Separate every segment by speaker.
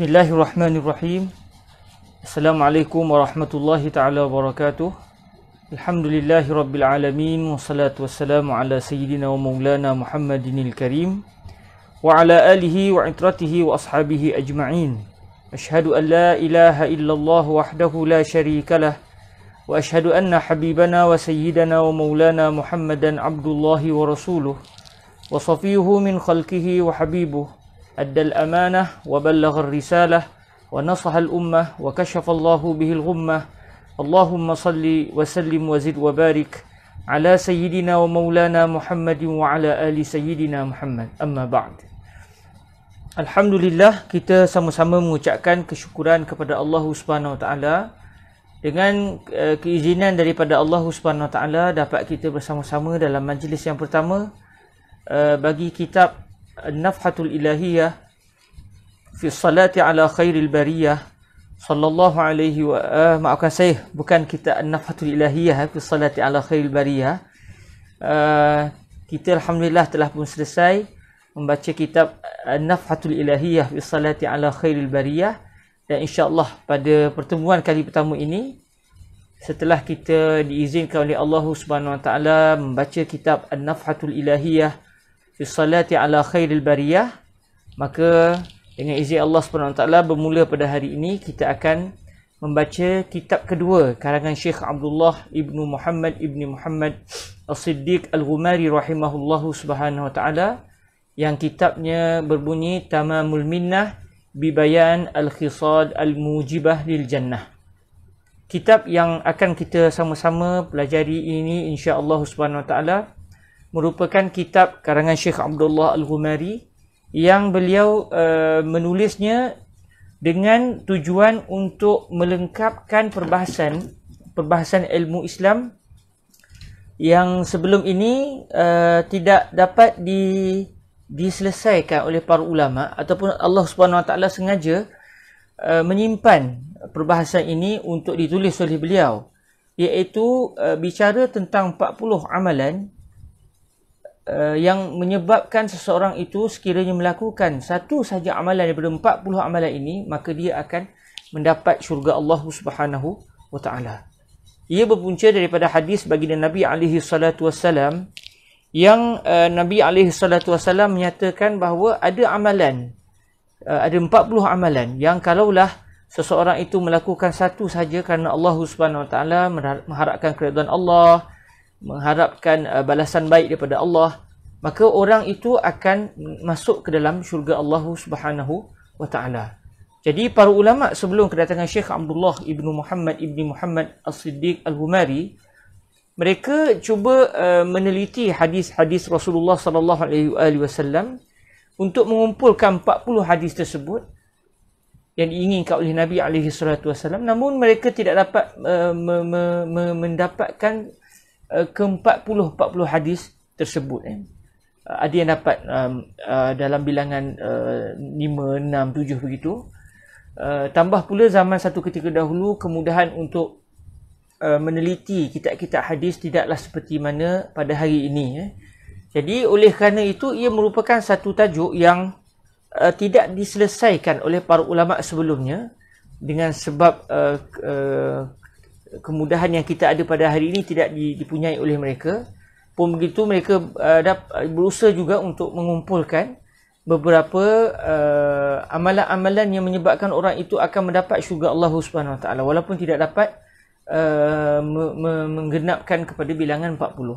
Speaker 1: بسم الله الرحمن الرحيم السلام عليكم ورحمة الله تعالى وبركاته الحمد لله رب العالمين والصلاة والسلام على سيدنا ومولانا محمد الكريم وعلى آله وعطرته وأصحابه أجمعين أشهد أن لا إله إلا الله وحده لا شريك له وأشهد أن حبيبنا وسيدنا ومولانا محمدا عبد الله ورسوله وصفيه من خلقه وحبيبه أدى الأمانة وبلغ الرسالة ونصح الأمة وكشف الله به الغمة اللهم صل وسلم وزد وبارك على سيدنا ومولانا محمد وعلى آل سيدنا محمد أما بعد Alhamdulillah kita sama-sama mengucapkan kesyukuran kepada Allah Subhanahu Wa Taala dengan eh, keizinan daripada Allah Subhanahu Wa Taala dapat kita bersama-sama dalam majlis yang pertama eh, bagi kitab an-nafhatul ilahiyah fi salati ala khairil bariyah sallallahu alaihi wa uh, maafkan saya bukan kita an-nafhatul ilahiyah fi salati ala khairil bariyah uh, kita alhamdulillah telah pun selesai membaca kitab an-nafhatul ilahiyah fi salati ala khairil bariyah dan insyaallah pada pertemuan kali pertama ini setelah kita diizinkan oleh Allah Subhanahu Wa Taala membaca kitab An-Nafhatul Ilahiyah fi salati ala khairil bariyah maka dengan izin Allah SWT bermula pada hari ini kita akan membaca kitab kedua karangan Syekh Abdullah Ibn Muhammad Ibn Muhammad As-Siddiq Al-Ghumari rahimahullahu subhanahu wa ta'ala yang kitabnya berbunyi Tamamul Minnah Bibayan Al-Khisad Al-Mujibah Lil Jannah kitab yang akan kita sama-sama pelajari ini insya-Allah Subhanahu Wa Ta'ala merupakan kitab karangan Syekh Abdullah Al-Humari yang beliau uh, menulisnya dengan tujuan untuk melengkapkan perbahasan perbahasan ilmu Islam yang sebelum ini uh, tidak dapat di diselesaikan oleh para ulama ataupun Allah Subhanahu Wa Taala sengaja uh, menyimpan perbahasan ini untuk ditulis oleh beliau iaitu uh, bicara tentang 40 amalan uh, yang menyebabkan seseorang itu sekiranya melakukan satu saja amalan daripada 40 amalan ini maka dia akan mendapat syurga Allah Subhanahu wa taala. Ia berpunca daripada hadis bagi Nabi alaihi salatu wasallam yang uh, Nabi alaihi salatu wasallam menyatakan bahawa ada amalan uh, ada 40 amalan yang kalaulah seseorang itu melakukan satu saja kerana Allah Subhanahu wa taala mengharapkan keridhaan Allah, mengharapkan uh, balasan baik daripada Allah maka orang itu akan masuk ke dalam syurga Allah Subhanahu wa taala. Jadi para ulama sebelum kedatangan Syekh Abdullah Ibn Muhammad Ibn Muhammad As-Siddiq Al-Humari mereka cuba uh, meneliti hadis-hadis Rasulullah sallallahu alaihi wasallam untuk mengumpulkan 40 hadis tersebut yang diinginkan oleh Nabi alaihi salatu wasallam namun mereka tidak dapat uh, me- me- me- mendapatkan Eh, ke-40 40 hadis tersebut eh. eh. ada yang dapat um, uh, dalam bilangan uh, 5 6 7 begitu uh, tambah pula zaman satu ketika dahulu kemudahan untuk uh, meneliti kitab-kitab hadis tidaklah seperti mana pada hari ini eh. jadi oleh kerana itu ia merupakan satu tajuk yang uh, tidak diselesaikan oleh para ulama sebelumnya dengan sebab uh, uh, kemudahan yang kita ada pada hari ini tidak dipunyai oleh mereka pun begitu mereka uh, berusaha juga untuk mengumpulkan beberapa uh, amalan-amalan yang menyebabkan orang itu akan mendapat syurga Allah Subhanahu Wa Taala walaupun tidak dapat uh, menggenapkan kepada bilangan 40.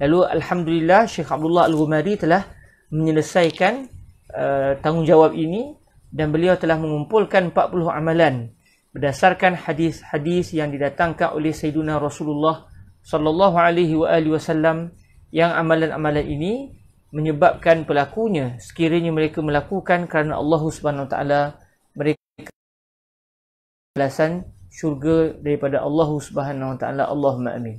Speaker 1: Lalu alhamdulillah Syekh Abdullah Al-Ghumari telah menyelesaikan uh, tanggungjawab ini dan beliau telah mengumpulkan 40 amalan berdasarkan hadis-hadis yang didatangkan oleh Sayyidina Rasulullah sallallahu alaihi wa alihi wasallam yang amalan-amalan ini menyebabkan pelakunya sekiranya mereka melakukan kerana Allah Subhanahu wa taala mereka balasan syurga daripada Allah Subhanahu wa taala Allahumma amin.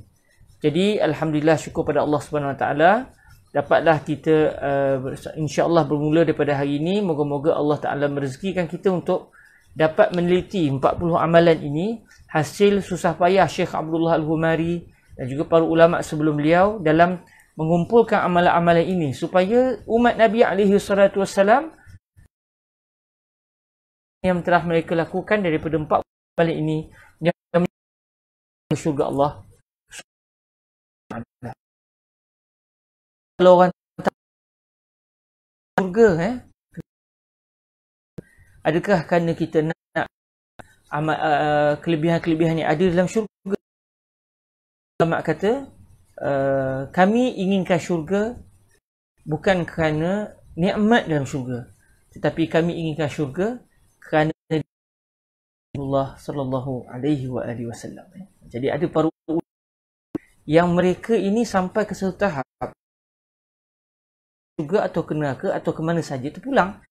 Speaker 1: Jadi alhamdulillah syukur pada Allah Subhanahu wa taala dapatlah kita uh, insya-Allah bermula daripada hari ini moga-moga Allah taala merezekikan kita untuk dapat meneliti 40 amalan ini hasil susah payah Syekh Abdullah Al-Humari dan juga para ulama sebelum beliau dalam mengumpulkan amalan-amalan ini
Speaker 2: supaya umat Nabi alaihi salatu wasallam yang telah mereka lakukan daripada empat amalan ini yang syurga Allah kalau orang tak syurga eh Adakah kerana kita nak, nak amat, uh, kelebihan-kelebihan yang ada dalam syurga?
Speaker 1: Ulama kata, uh, kami inginkan syurga bukan kerana nikmat dalam syurga, tetapi kami inginkan syurga kerana
Speaker 2: Allah sallallahu alaihi wa alihi wasallam. Jadi ada para yang mereka ini sampai ke satu tahap juga atau kena ke atau ke mana saja terpulang. pulang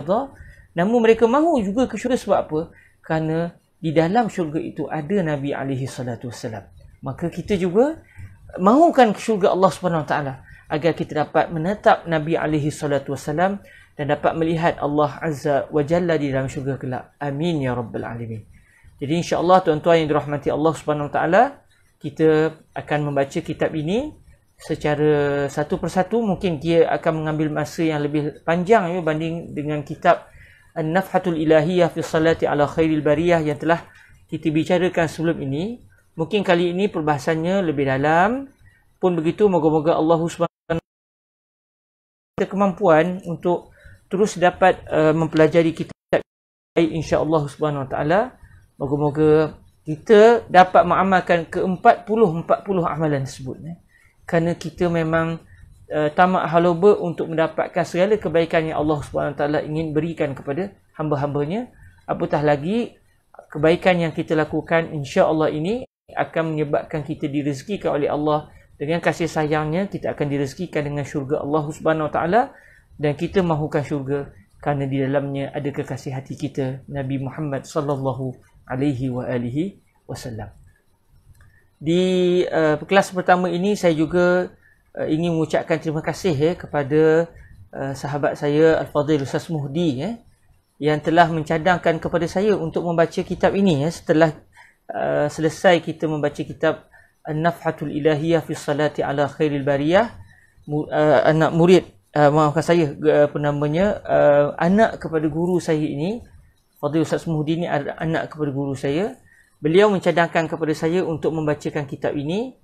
Speaker 2: syurga
Speaker 1: namun mereka mahu juga ke syurga sebab apa? kerana di dalam syurga itu ada Nabi alaihi salatu wasallam. Maka kita juga mahukan ke syurga Allah Subhanahu taala agar kita dapat menetap Nabi alaihi salatu wasallam dan dapat melihat Allah azza wa jalla di dalam syurga kelak. Amin ya rabbal alamin. Jadi insya-Allah tuan-tuan yang dirahmati Allah Subhanahu taala kita akan membaca kitab ini secara satu persatu mungkin dia akan mengambil masa yang lebih panjang ya banding dengan kitab An-Nafhatul Ilahiyah fi Salati ala Khairil Bariyah yang telah kita bicarakan sebelum ini mungkin kali ini perbahasannya lebih dalam pun begitu moga-moga Allah Subhanahu Wa Taala kemampuan untuk terus dapat uh, mempelajari kitab baik insya-Allah Subhanahu Wa taala moga-moga kita dapat mengamalkan ke-40 40 amalan tersebut Eh kerana kita memang uh, tamak haloba untuk mendapatkan segala kebaikan yang Allah Taala ingin berikan kepada hamba-hambanya apatah lagi kebaikan yang kita lakukan insya-Allah ini akan menyebabkan kita direzekikan oleh Allah dengan kasih sayangnya kita akan direzekikan dengan syurga Allah Subhanahu Taala dan kita mahukan syurga kerana di dalamnya ada kekasih hati kita Nabi Muhammad sallallahu alaihi wa alihi wasallam di uh, kelas pertama ini saya juga uh, ingin mengucapkan terima kasih ya, eh, kepada uh, sahabat saya Al-Fadhil Ustaz Muhdi eh, yang telah mencadangkan kepada saya untuk membaca kitab ini ya. eh, setelah uh, selesai kita membaca kitab An-Nafhatul Ilahiyah fi Salati ala Khairil Bariyah uh, anak murid uh, maafkan saya uh, penamanya uh, anak kepada guru saya ini Fadhil Ustaz Muhdi ini anak kepada guru saya beliau mencadangkan kepada saya untuk membacakan kitab ini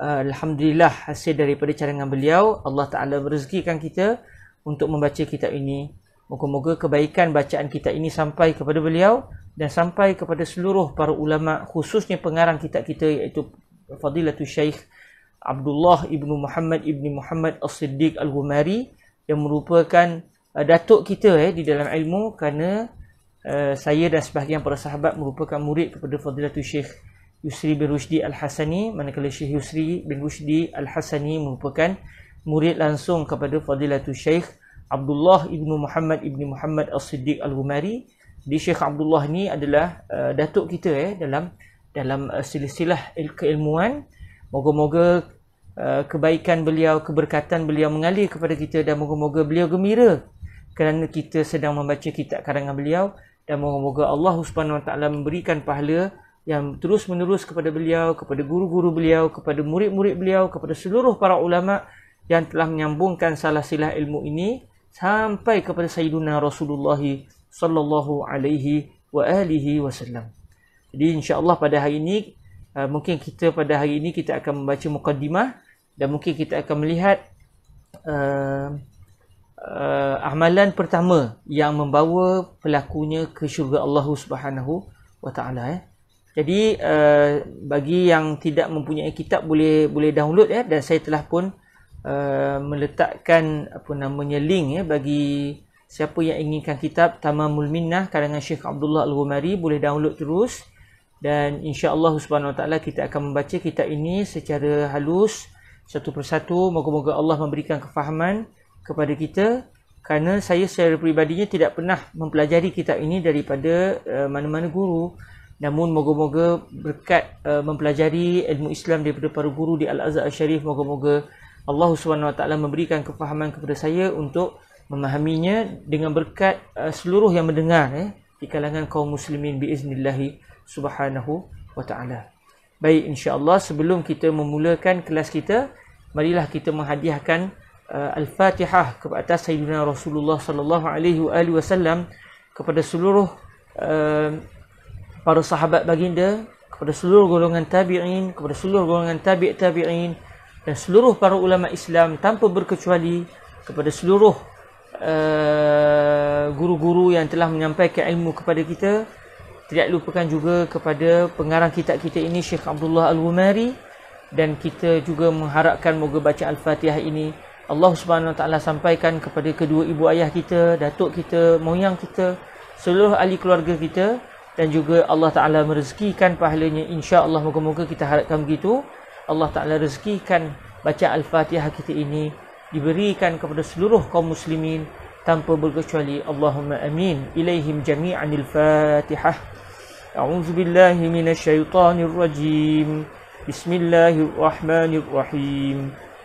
Speaker 1: alhamdulillah hasil daripada cadangan beliau Allah taala merezekikan kita untuk membaca kitab ini moga-moga kebaikan bacaan kitab ini sampai kepada beliau dan sampai kepada seluruh para ulama khususnya pengarang kitab kita iaitu Fadilatul Syekh Abdullah Ibnu Muhammad Ibnu Muhammad As-Siddiq Al-Ghumari yang merupakan uh, datuk kita eh di dalam ilmu kerana Eh, saya dan sebahagian para sahabat merupakan murid kepada Fadilatul Syekh Yusri bin Rushdi Al-Hassani manakala Syekh Yusri bin Rushdi Al-Hassani merupakan murid langsung kepada Fadilatul Syekh Abdullah ibnu Muhammad ibnu Muhammad As-Siddiq Al-Ghumari di Syekh Abdullah ni adalah uh, datuk kita eh dalam dalam uh, silsilah il- keilmuan moga-moga uh, kebaikan beliau keberkatan beliau mengalir kepada kita dan moga-moga beliau gembira kerana kita sedang membaca kitab karangan beliau dan moga moga Allah Subhanahu Wa Taala memberikan pahala yang terus menerus kepada beliau, kepada guru-guru beliau, kepada murid-murid beliau, kepada seluruh para ulama yang telah menyambungkan salah silah ilmu ini sampai kepada Sayyiduna Rasulullah sallallahu alaihi wa alihi wasallam. Jadi insya-Allah pada hari ini uh, mungkin kita pada hari ini kita akan membaca mukaddimah dan mungkin kita akan melihat uh, uh, amalan pertama yang membawa pelakunya ke syurga Allah Subhanahu wa taala eh. Jadi uh, bagi yang tidak mempunyai kitab boleh boleh download ya eh, dan saya telah pun uh, meletakkan apa namanya link ya eh, bagi siapa yang inginkan kitab Tamamul Minnah karangan Syekh Abdullah Al-Ghumari boleh download terus dan insya-Allah Subhanahu taala kita akan membaca kitab ini secara halus satu persatu moga-moga Allah memberikan kefahaman kepada kita kerana saya secara peribadinya tidak pernah mempelajari kitab ini daripada uh, mana-mana guru namun moga-moga berkat uh, mempelajari ilmu Islam daripada para guru di Al-Azhar Al-Sharif moga-moga Allah SWT memberikan kefahaman kepada saya untuk memahaminya dengan berkat uh, seluruh yang mendengar eh, di kalangan kaum muslimin biiznillahi subhanahu wa ta'ala baik insyaAllah sebelum kita memulakan kelas kita marilah kita menghadiahkan Uh, al-Fatihah kepada atas Sayyidina Rasulullah sallallahu alaihi wasallam kepada seluruh uh, para sahabat baginda, kepada seluruh golongan tabi'in, kepada seluruh golongan tabi' tabi'in dan seluruh para ulama Islam tanpa berkecuali kepada seluruh uh, guru-guru uh, yang telah menyampaikan ilmu kepada kita. Tidak lupakan juga kepada pengarang kitab kita ini Syekh Abdullah Al-Wumari dan kita juga mengharapkan moga baca Al-Fatihah ini Allah Subhanahu Taala sampaikan kepada kedua ibu ayah kita, datuk kita, moyang kita, seluruh ahli keluarga kita dan juga Allah Taala merezekikan pahalanya insya-Allah moga-moga kita harapkan begitu. Allah Taala rezekikan baca Al-Fatihah kita ini diberikan kepada seluruh kaum muslimin tanpa berkecuali. Allahumma amin. Ilaihim jami'an Al-Fatihah. A'udzu billahi minasy syaithanir rajim. Bismillahirrahmanirrahim.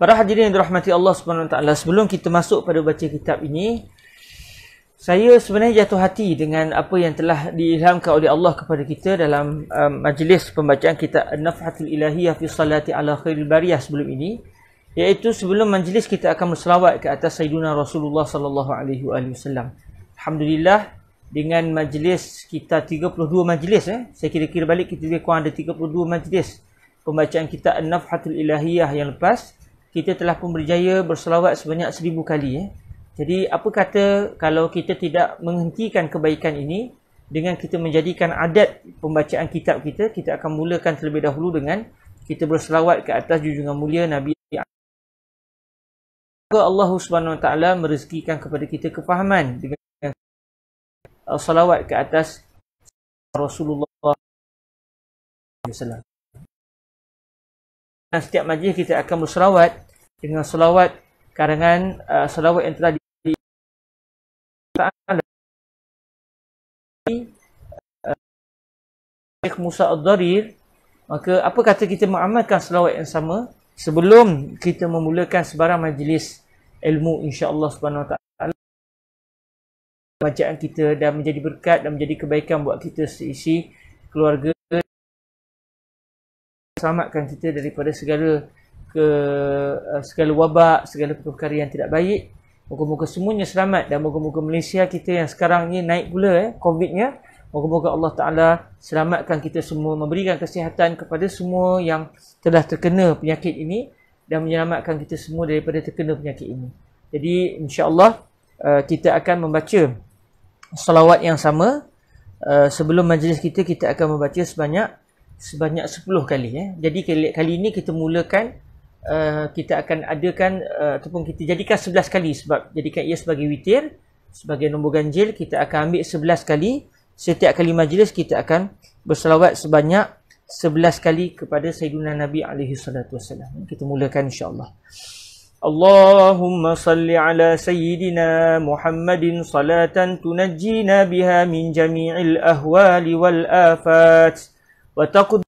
Speaker 2: Para hadirin yang dirahmati Allah Subhanahu taala, sebelum kita masuk pada baca kitab ini, saya sebenarnya jatuh
Speaker 1: hati dengan apa yang telah diilhamkan oleh Allah kepada kita dalam um, majlis pembacaan kitab An-Nafhatul Ilahiyah fi Salati Ala Khairil Bariyah sebelum ini, iaitu sebelum majlis kita akan berselawat ke atas Sayyidina Rasulullah sallallahu alaihi wasallam. Alhamdulillah dengan majlis kita 32 majlis eh saya kira-kira balik kita lebih kurang ada 32 majlis pembacaan kita An-Nafhatul Ilahiyah yang lepas kita telah pun berjaya berselawat sebanyak seribu kali. Eh? Jadi apa kata kalau kita tidak menghentikan kebaikan ini dengan kita menjadikan adat pembacaan kitab kita, kita akan mulakan
Speaker 2: terlebih dahulu dengan kita berselawat ke atas junjungan mulia Nabi Semoga Allah Subhanahu Wa Taala merezekikan kepada kita kefahaman dengan salawat ke atas Rasulullah SAW dan setiap majlis kita akan berselawat dengan selawat karangan uh, selawat yang telah di Syekh Musa Ad-Darir
Speaker 1: maka apa kata kita mengamalkan selawat yang sama sebelum kita memulakan sebarang
Speaker 2: majlis ilmu insya-Allah Subhanahu Wa bacaan kita dan menjadi berkat dan menjadi kebaikan buat kita seisi keluarga
Speaker 1: selamatkan kita daripada segala ke eh, segala wabak, segala perkara yang tidak baik. Moga-moga semuanya selamat dan moga-moga Malaysia kita yang sekarang ni naik pula eh COVID-nya. Moga-moga Allah Taala selamatkan kita semua, memberikan kesihatan kepada semua yang telah terkena penyakit ini dan menyelamatkan kita semua daripada terkena penyakit ini. Jadi insya-Allah eh, kita akan membaca selawat yang sama eh, sebelum majlis kita kita akan membaca sebanyak sebanyak 10 kali eh. Jadi kali, kali ini kita mulakan uh, kita akan adakan uh, ataupun kita jadikan 11 kali sebab jadikan ia sebagai witir, sebagai nombor ganjil kita akan ambil 11 kali. Setiap kali majlis kita akan berselawat sebanyak 11 kali kepada Sayyidina Nabi alaihi salatu wasallam. Kita mulakan insya-Allah. اللهم صل على سيدنا محمد صلاه تنجينا
Speaker 2: بها من جميع الاهوال والافات وتقضي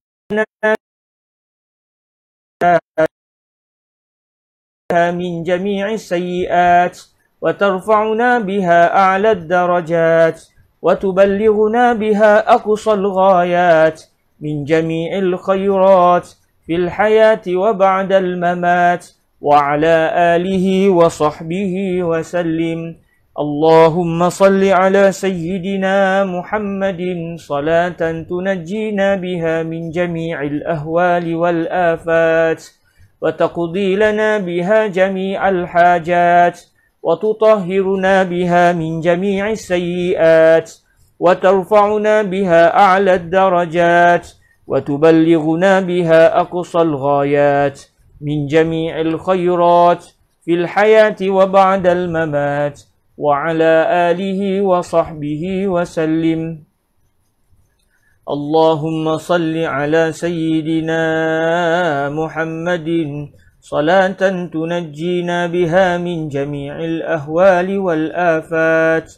Speaker 2: من جميع السيئات وترفعنا بها أعلى الدرجات
Speaker 1: وتبلغنا بها أقصى الغايات من جميع الخيرات في الحياة وبعد الممات وعلى آله وصحبه وسلم اللهم صل على سيدنا محمد صلاة تنجينا بها من جميع الأهوال والآفات وتقضي لنا بها جميع الحاجات وتطهرنا بها من جميع السيئات وترفعنا بها أعلى الدرجات وتبلغنا بها أقصى الغايات من جميع الخيرات في الحياة وبعد الممات وعلى آله وصحبه وسلم اللهم صل على سيدنا محمد صلاة تنجينا بها من جميع الأهوال والآفات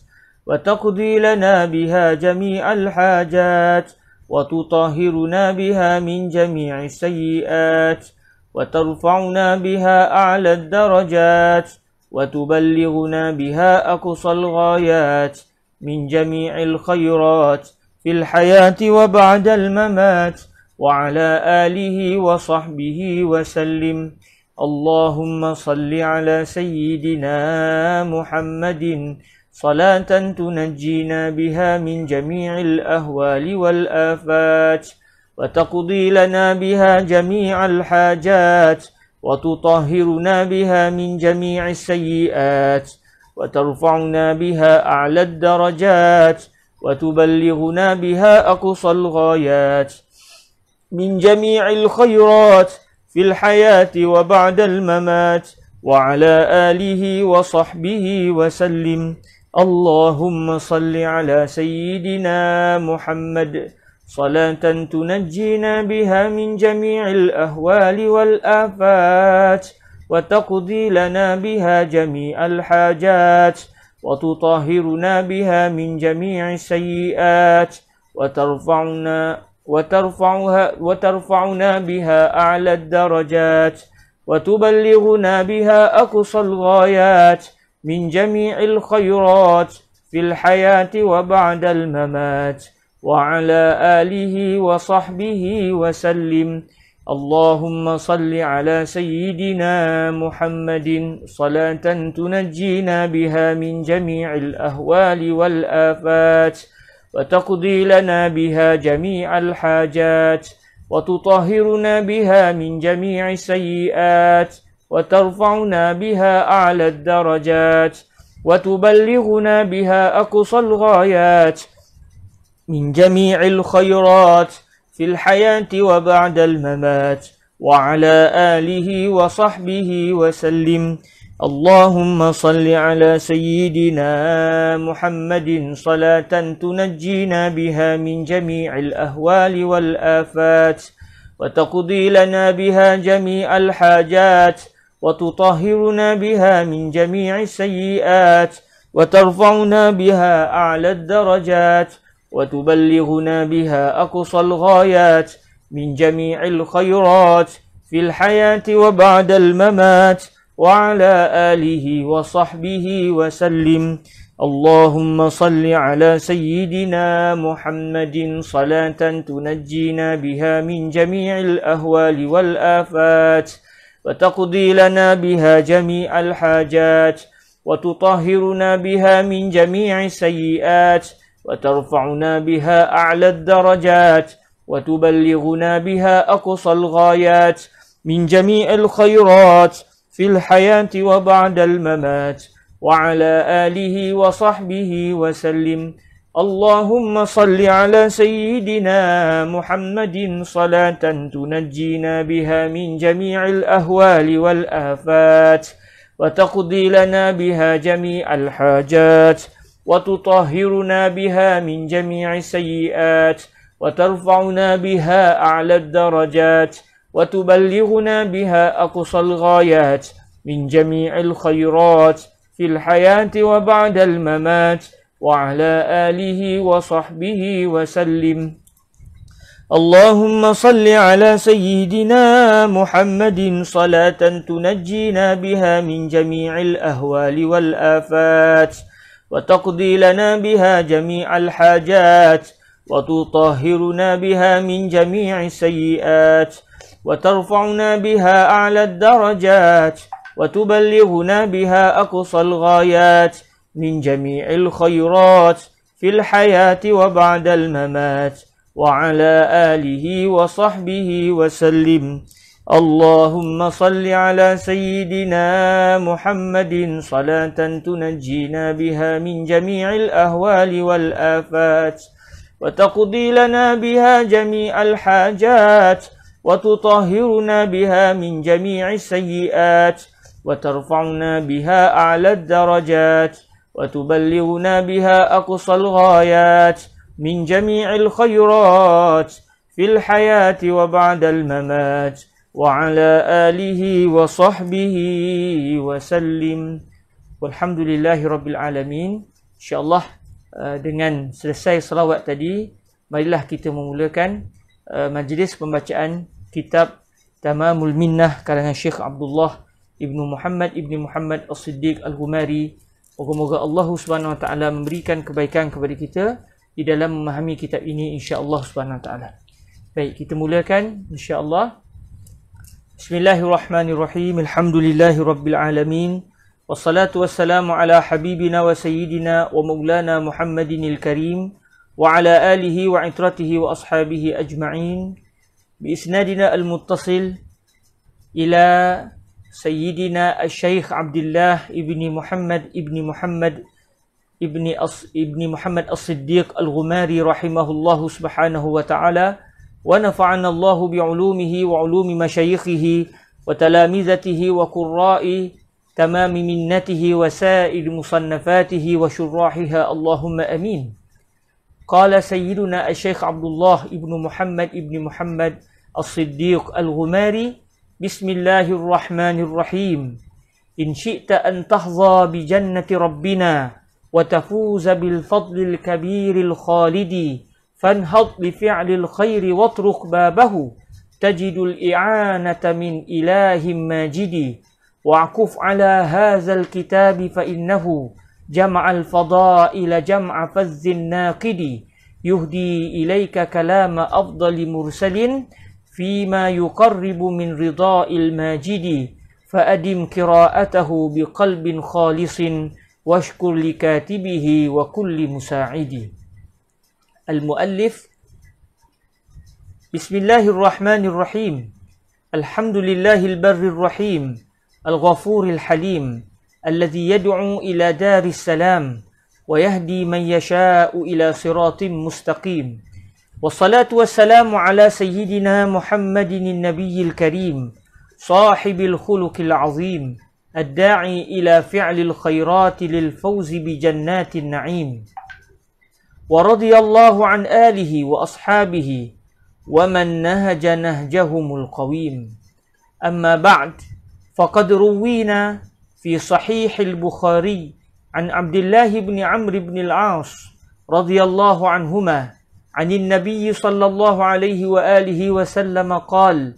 Speaker 1: وتقضي لنا بها جميع الحاجات وتطهرنا بها من جميع السيئات وترفعنا بها أعلى الدرجات وتبلغنا بها أقصى الغايات من جميع الخيرات في الحياة وبعد الممات وعلى آله وصحبه وسلم اللهم صل على سيدنا محمد صلاة تنجينا بها من جميع الأهوال والآفات وتقضي لنا بها جميع الحاجات وتطهرنا بها من جميع السيئات وترفعنا بها أعلى الدرجات وتبلغنا بها أقصى الغايات من جميع الخيرات في الحياة وبعد الممات وعلى آله وصحبه وسلم اللهم صل على سيدنا محمد صلاة تنجينا بها من جميع الأهوال والآفات وتقضي لنا بها جميع الحاجات وتطهرنا بها من جميع السيئات وترفعنا وترفعها وترفعنا بها أعلى الدرجات وتبلغنا بها أقصى الغايات من جميع الخيرات في الحياة وبعد الممات وعلى آله وصحبه وسلم اللهم صل على سيدنا محمد صلاة تنجينا بها من جميع الأهوال والآفات وتقضي لنا بها جميع الحاجات وتطهرنا بها من جميع السيئات وترفعنا بها أعلى الدرجات وتبلغنا بها أقصى الغايات من جميع الخيرات في الحياة وبعد الممات وعلى آله وصحبه وسلم اللهم صل على سيدنا محمد صلاة تنجينا بها من جميع الأهوال والآفات وتقضي لنا بها جميع الحاجات وتطهرنا بها من جميع السيئات وترفعنا بها أعلى الدرجات وتبلغنا بها أقصى الغايات من جميع الخيرات في الحياة وبعد الممات وعلى آله وصحبه وسلم اللهم صل على سيدنا محمد صلاة تنجينا بها من جميع الأهوال والآفات وتقضي لنا بها جميع الحاجات وتطهرنا بها من جميع السيئات وترفعنا بها أعلى الدرجات وتبلغنا بها أقصى الغايات من جميع الخيرات في الحياة وبعد الممات وعلى آله وصحبه وسلم اللهم صل على سيدنا محمد صلاة تنجينا بها من جميع الأهوال والآفات وتقضي لنا بها جميع الحاجات وتطهرنا بها من جميع السيئات وترفعنا بها أعلى الدرجات وتبلغنا بها أقصى الغايات من جميع الخيرات في الحياة وبعد الممات وعلى آله وصحبه وسلم اللهم صل على سيدنا محمد صلاة تنجينا بها من جميع الأهوال والآفات وتقضي لنا بها جميع الحاجات وتطهرنا بها من جميع السيئات وترفعنا بها أعلى الدرجات وتبلغنا بها أقصى الغايات من جميع الخيرات في الحياة وبعد الممات وعلى آله وصحبه وسلم اللهم صل على سيدنا محمد صلاة تنجينا بها من جميع الأهوال والآفات وتقضي لنا بها جميع الحاجات وتطهرنا بها من جميع السيئات وترفعنا بها أعلى الدرجات وتبلغنا بها أقصى الغايات من جميع الخيرات في الحياة وبعد الممات وعلى آله وصحبه وسلم والحمد لله رب العالمين إن شاء الله dengan selesai salawat tadi marilah kita memulakan uh, majlis pembacaan kitab Tamamul Minnah karangan Syekh Abdullah Ibn Muhammad Ibn Muhammad As-Siddiq Al-Humari Moga-moga Allah Subhanahu memberikan kebaikan kepada kita di dalam memahami kitab ini InsyaAllah allah Baik, kita mulakan InsyaAllah. بسم الله الرحمن الرحيم الحمد لله رب العالمين والصلاة والسلام على حبيبنا وسيدنا ومولانا محمد الكريم وعلى آله وعترته وأصحابه أجمعين بإسنادنا المتصل إلى سيدنا الشيخ عبد الله ابن محمد ابن محمد ابن, أص... ابن محمد الصديق الغماري رحمه الله سبحانه وتعالى ونفعنا الله بعلومه وعلوم مشايخه وتلامذته وقراء تمام منته وسائر مصنفاته وشراحها اللهم امين قال سيدنا الشيخ عبد الله ابن محمد ابن محمد الصديق الغماري بسم الله الرحمن الرحيم إن شئت أن تحظى بجنة ربنا وتفوز بالفضل الكبير الخالد فانهض بفعل الخير واطرق بابه تجد الإعانة من إله ماجد واعكف على هذا الكتاب فإنه جمع الفضائل جمع فز الناقد يهدي إليك كلام أفضل مرسل فيما يقرب من رضاء الماجد فأدم قراءته بقلب خالص واشكر لكاتبه وكل مساعدي المؤلف بسم الله الرحمن الرحيم الحمد لله البر الرحيم الغفور الحليم الذي يدعو إلى دار السلام ويهدي من يشاء إلى صراط مستقيم والصلاة والسلام على سيدنا محمد النبي الكريم صاحب الخلق العظيم الداعي إلى فعل الخيرات للفوز بجنات النعيم ورضي الله عن آله وأصحابه ومن نهج نهجهم القويم أما بعد فقد روينا في صحيح البخاري عن عبد الله بن عمرو بن العاص رضي الله عنهما عن النبي صلى الله عليه وآله وسلم قال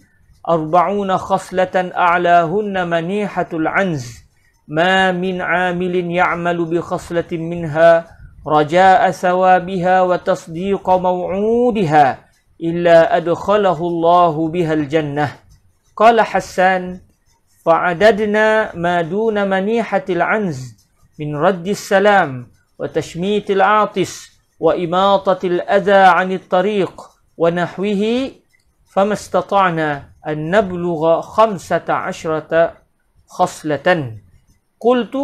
Speaker 1: أربعون خصلة أعلاهن منيحة العنز ما من عامل يعمل بخصلة منها رجاء ثوابها وتصديق موعودها إلا أدخله الله بها الجنة قال حسان فعددنا ما دون منيحة العنز من رد السلام وتشميت العاطس وإماطة الأذى عن الطريق ونحوه فما استطعنا أن نبلغ خمسة عشرة خصلة قلت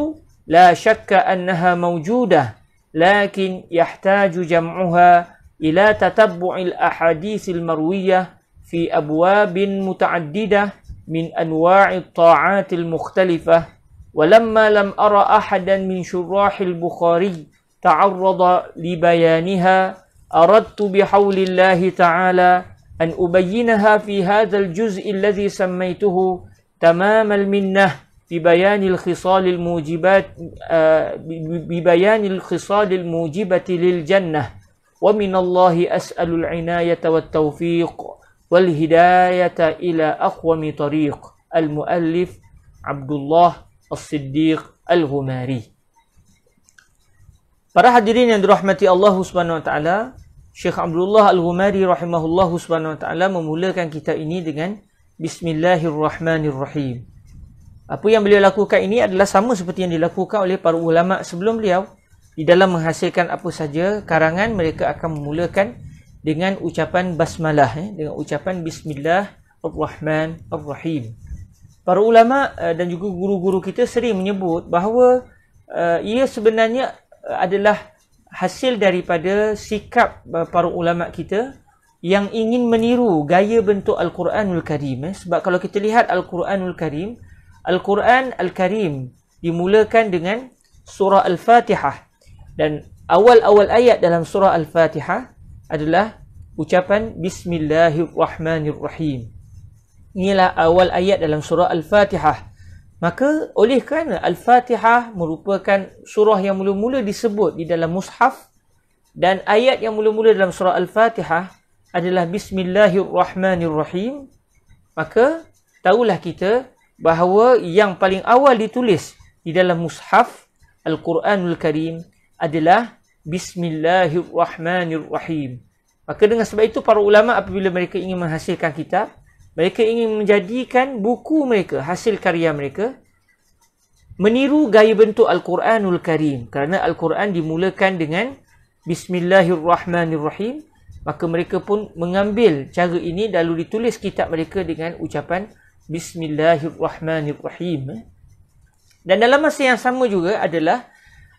Speaker 1: لا شك أنها موجودة لكن يحتاج جمعها إلى تتبع الأحاديث المروية في أبواب متعددة من أنواع الطاعات المختلفة ولما لم أرى أحدا من شراح البخاري تعرض لبيانها أردت بحول الله تعالى أن أبينها في هذا الجزء الذي سميته تمام المنه في بيان الخصال الموجبات ببيان الخصال الموجبة للجنة ومن الله أسأل العناية والتوفيق والهداية إلى أقوم طريق المؤلف عبد الله الصديق Al-Humari Para hadirin yang dirahmati Allah Subhanahu wa taala, Syekh Abdullah Al-Humari rahimahullahu Subhanahu wa taala memulakan kitab ini dengan Bismillahirrahmanirrahim. apa yang beliau lakukan ini adalah sama seperti yang dilakukan oleh para ulama sebelum beliau di dalam menghasilkan apa saja karangan mereka akan memulakan dengan ucapan basmalah eh? dengan ucapan bismillah ar-rahman ar-rahim para ulama eh, dan juga guru-guru kita sering menyebut bahawa uh, ia sebenarnya eh, adalah hasil daripada sikap para ulama kita yang ingin meniru gaya bentuk al-Quranul Karim eh? sebab kalau kita lihat al-Quranul Karim Al-Quran Al-Karim dimulakan dengan surah Al-Fatihah dan awal-awal ayat dalam surah Al-Fatihah adalah ucapan Bismillahirrahmanirrahim. Inilah awal ayat dalam surah Al-Fatihah. Maka oleh kerana Al-Fatihah merupakan surah yang mula-mula disebut di dalam mushaf dan ayat yang mula-mula dalam surah Al-Fatihah adalah Bismillahirrahmanirrahim. Maka tahulah kita bahawa yang paling awal ditulis di dalam mushaf Al-Quranul Karim adalah Bismillahirrahmanirrahim. Maka dengan sebab itu para ulama apabila mereka ingin menghasilkan kitab, mereka ingin menjadikan buku mereka, hasil karya mereka meniru gaya bentuk Al-Quranul Karim kerana Al-Quran dimulakan dengan Bismillahirrahmanirrahim. Maka mereka pun mengambil cara ini lalu ditulis kitab mereka dengan ucapan Bismillahirrahmanirrahim. Dan dalam masa yang sama juga adalah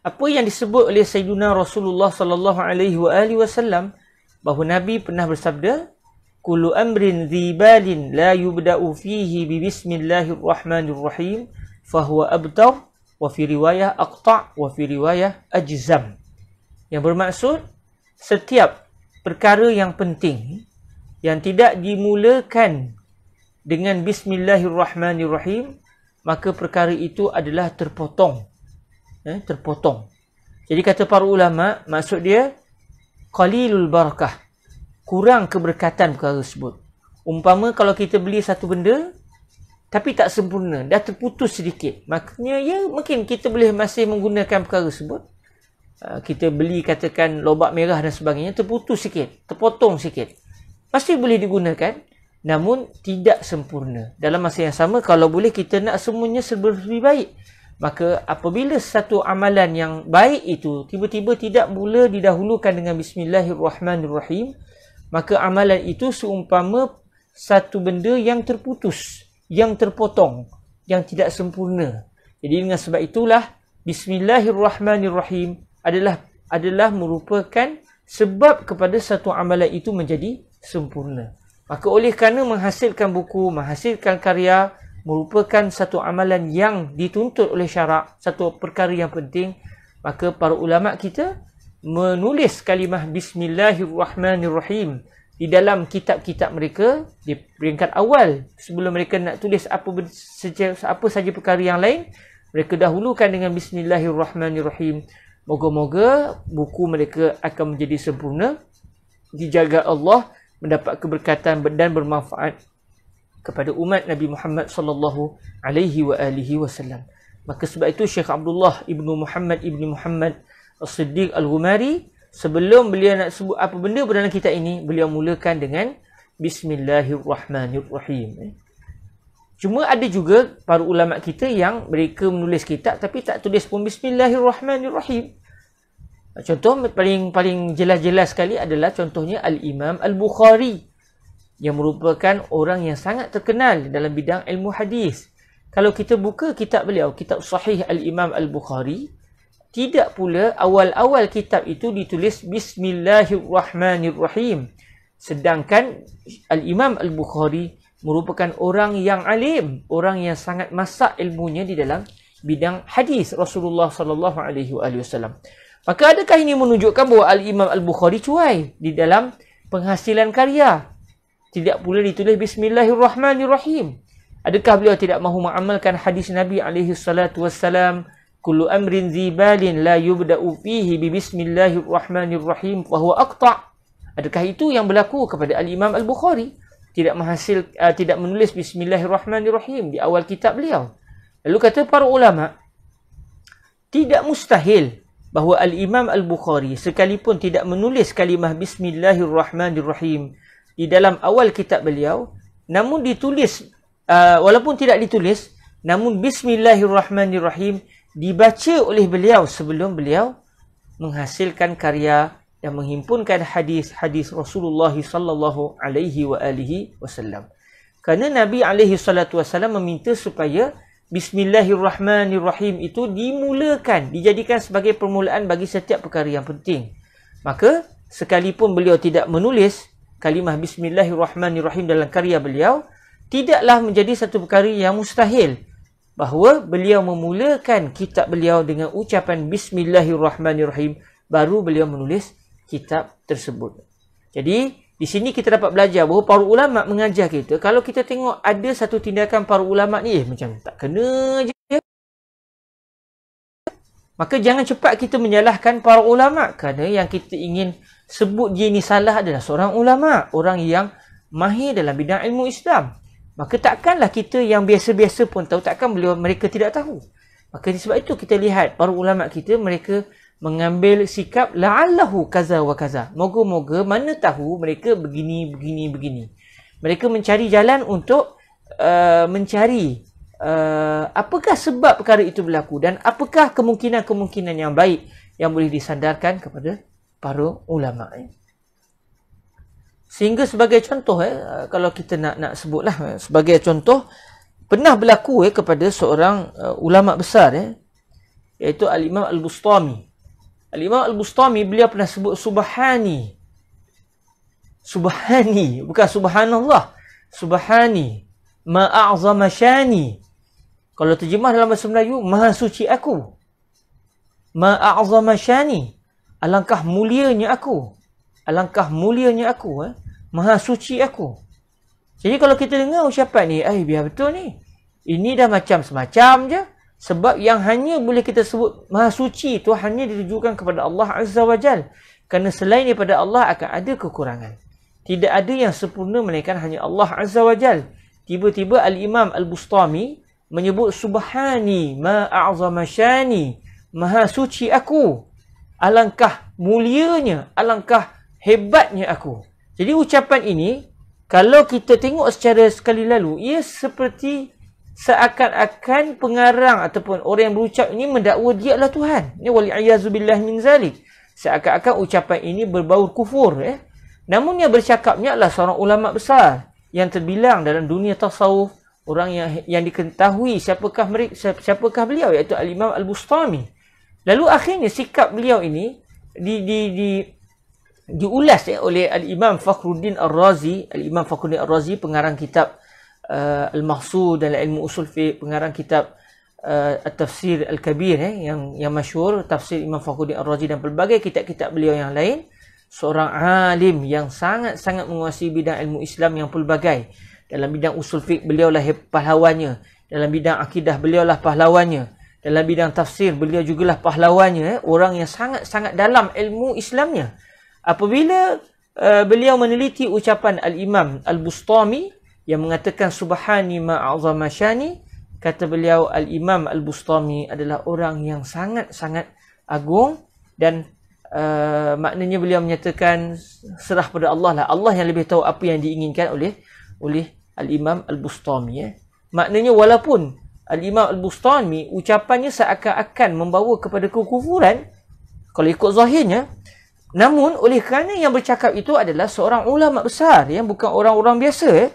Speaker 1: apa yang disebut oleh Sayyiduna Rasulullah sallallahu alaihi wasallam bahawa Nabi pernah bersabda kullu amrin dhibalin la yubda'u fihi bi bismillahirrahmanirrahim fa huwa abtar wa fi riwayah aqta' wa fi riwayah ajzam. Yang bermaksud setiap perkara yang penting yang tidak dimulakan dengan bismillahirrahmanirrahim maka perkara itu adalah terpotong eh, terpotong jadi kata para ulama maksud dia qalilul barakah kurang keberkatan perkara tersebut umpama kalau kita beli satu benda tapi tak sempurna dah terputus sedikit maknanya ya mungkin kita boleh masih menggunakan perkara tersebut ah, kita beli katakan lobak merah dan sebagainya terputus sikit terpotong sikit masih boleh digunakan namun tidak sempurna. Dalam masa yang sama, kalau boleh kita nak semuanya serba lebih baik. Maka apabila satu amalan yang baik itu tiba-tiba tidak mula didahulukan dengan Bismillahirrahmanirrahim, maka amalan itu seumpama satu benda yang terputus, yang terpotong, yang tidak sempurna. Jadi dengan sebab itulah Bismillahirrahmanirrahim adalah adalah merupakan sebab kepada satu amalan itu menjadi sempurna. Maka oleh kerana menghasilkan buku, menghasilkan karya merupakan satu amalan yang dituntut oleh syarak, satu perkara yang penting, maka para ulama kita menulis kalimah bismillahirrahmanirrahim di dalam kitab-kitab mereka di peringkat awal sebelum mereka nak tulis apa saja apa saja perkara yang lain mereka dahulukan dengan bismillahirrahmanirrahim moga-moga buku mereka akan menjadi sempurna dijaga Allah mendapat keberkatan dan bermanfaat kepada umat Nabi Muhammad sallallahu alaihi wa alihi wasallam. Maka sebab itu Syekh Abdullah Ibnu Muhammad Ibnu Muhammad As-Siddiq Al-Ghumari sebelum beliau nak sebut apa benda dalam kitab ini, beliau mulakan dengan Bismillahirrahmanirrahim. Cuma ada juga para ulama kita yang mereka menulis kitab tapi tak tulis pun Bismillahirrahmanirrahim. Contoh paling paling jelas-jelas sekali adalah contohnya Al-Imam Al-Bukhari yang merupakan orang yang sangat terkenal dalam bidang ilmu hadis. Kalau kita buka kitab beliau, kitab sahih Al-Imam Al-Bukhari, tidak pula awal-awal kitab itu ditulis Bismillahirrahmanirrahim. Sedangkan Al-Imam Al-Bukhari merupakan orang yang alim, orang yang sangat masak ilmunya di dalam bidang hadis Rasulullah sallallahu alaihi wasallam. Maka adakah ini menunjukkan bahawa Al-Imam Al-Bukhari cuai di dalam penghasilan karya? Tidak pula ditulis Bismillahirrahmanirrahim. Adakah beliau tidak mahu mengamalkan hadis Nabi SAW Kullu amrin zibalin la yubda'u fihi bi bismillahirrahmanirrahim wahuwa akta' Adakah itu yang berlaku kepada Al-Imam Al-Bukhari? Tidak menghasil, uh, tidak menulis Bismillahirrahmanirrahim di awal kitab beliau. Lalu kata para ulama, tidak mustahil bahawa al-Imam al-Bukhari sekalipun tidak menulis kalimah bismillahirrahmanirrahim di dalam awal kitab beliau namun ditulis uh, walaupun tidak ditulis namun bismillahirrahmanirrahim dibaca oleh beliau sebelum beliau menghasilkan karya dan menghimpunkan hadis-hadis Rasulullah sallallahu alaihi wasallam Karena Nabi alaihi salatu wasallam meminta supaya Bismillahirrahmanirrahim itu dimulakan, dijadikan sebagai permulaan bagi setiap perkara yang penting. Maka, sekalipun beliau tidak menulis kalimah Bismillahirrahmanirrahim dalam karya beliau, tidaklah menjadi satu perkara yang mustahil bahawa beliau memulakan kitab beliau dengan ucapan Bismillahirrahmanirrahim baru beliau menulis kitab tersebut. Jadi, di sini kita dapat belajar bahawa para ulama mengajar kita kalau kita tengok ada satu tindakan para ulama ni eh macam tak kena je. Maka jangan cepat kita menyalahkan para ulama kerana yang kita ingin sebut dia ni salah adalah seorang ulama, orang yang mahir dalam bidang ilmu Islam. Maka takkanlah kita yang biasa-biasa pun tahu takkan beliau mereka tidak tahu. Maka disebab itu kita lihat para ulama kita mereka mengambil sikap la'allahu kaza wa kaza. Moga-moga mana tahu mereka begini, begini, begini. Mereka mencari jalan untuk uh, mencari uh, apakah sebab perkara itu berlaku dan apakah kemungkinan-kemungkinan yang baik yang boleh disandarkan kepada para ulama. Eh. Sehingga sebagai contoh, eh, uh, kalau kita nak nak sebutlah, eh, sebagai contoh, pernah berlaku eh, kepada seorang uh, ulama besar, eh, iaitu Al-Imam Al-Bustami. Al-Imam Al-Bustami beliau pernah sebut Subhani. Subhani. Bukan Subhanallah. Subhani. Ma'a'zamashani. Kalau terjemah dalam bahasa Melayu, Maha suci aku. Ma'a'zamashani. Alangkah mulianya aku. Alangkah mulianya aku. Eh? Maha suci aku. Jadi kalau kita dengar ucapan ni, eh biar betul ni. Ini dah macam semacam je. Sebab yang hanya boleh kita sebut maha suci itu hanya ditujukan kepada Allah Azza wa Jal. Kerana selain daripada Allah akan ada kekurangan. Tidak ada yang sempurna melainkan hanya Allah Azza wa Jal. Tiba-tiba Al-Imam Al-Bustami menyebut Subhani ma'azamashani maha suci aku. Alangkah mulianya, alangkah hebatnya aku. Jadi ucapan ini, kalau kita tengok secara sekali lalu, ia seperti seakan-akan pengarang ataupun orang yang berucap ini mendakwa dia adalah Tuhan. Ini ya, wali ayyazubillah min zalik. Seakan-akan ucapan ini berbau kufur. Eh? Namun yang bercakapnya adalah seorang ulama besar yang terbilang dalam dunia tasawuf orang yang yang diketahui siapakah mereka siapakah beliau iaitu Al Imam Al Bustami. Lalu akhirnya sikap beliau ini di di di diulas eh, oleh Al Imam Fakhruddin Ar-Razi, Al Imam Fakhruddin Ar-Razi pengarang kitab uh, al-mahsud dalam ilmu usul fi pengarang kitab uh, at-tafsir al-kabir eh, yang yang masyhur tafsir Imam Fakhruddin Ar-Razi dan pelbagai kitab-kitab beliau yang lain seorang alim yang sangat-sangat menguasai bidang ilmu Islam yang pelbagai dalam bidang usul beliau lah pahlawannya dalam bidang akidah lah pahlawannya dalam bidang tafsir beliau juga lah pahlawannya eh? orang yang sangat-sangat dalam ilmu Islamnya apabila uh, beliau meneliti ucapan al-Imam al-Bustami yang mengatakan subhani ma'azamashani kata beliau al-imam al-bustami adalah orang yang sangat-sangat agung dan uh, maknanya beliau menyatakan serah pada Allah lah Allah yang lebih tahu apa yang diinginkan oleh oleh al-imam al-bustami ya. maknanya walaupun al-imam al-bustami ucapannya seakan-akan membawa kepada kekufuran kalau ikut zahirnya namun oleh kerana yang bercakap itu adalah seorang ulama besar yang bukan orang-orang biasa ya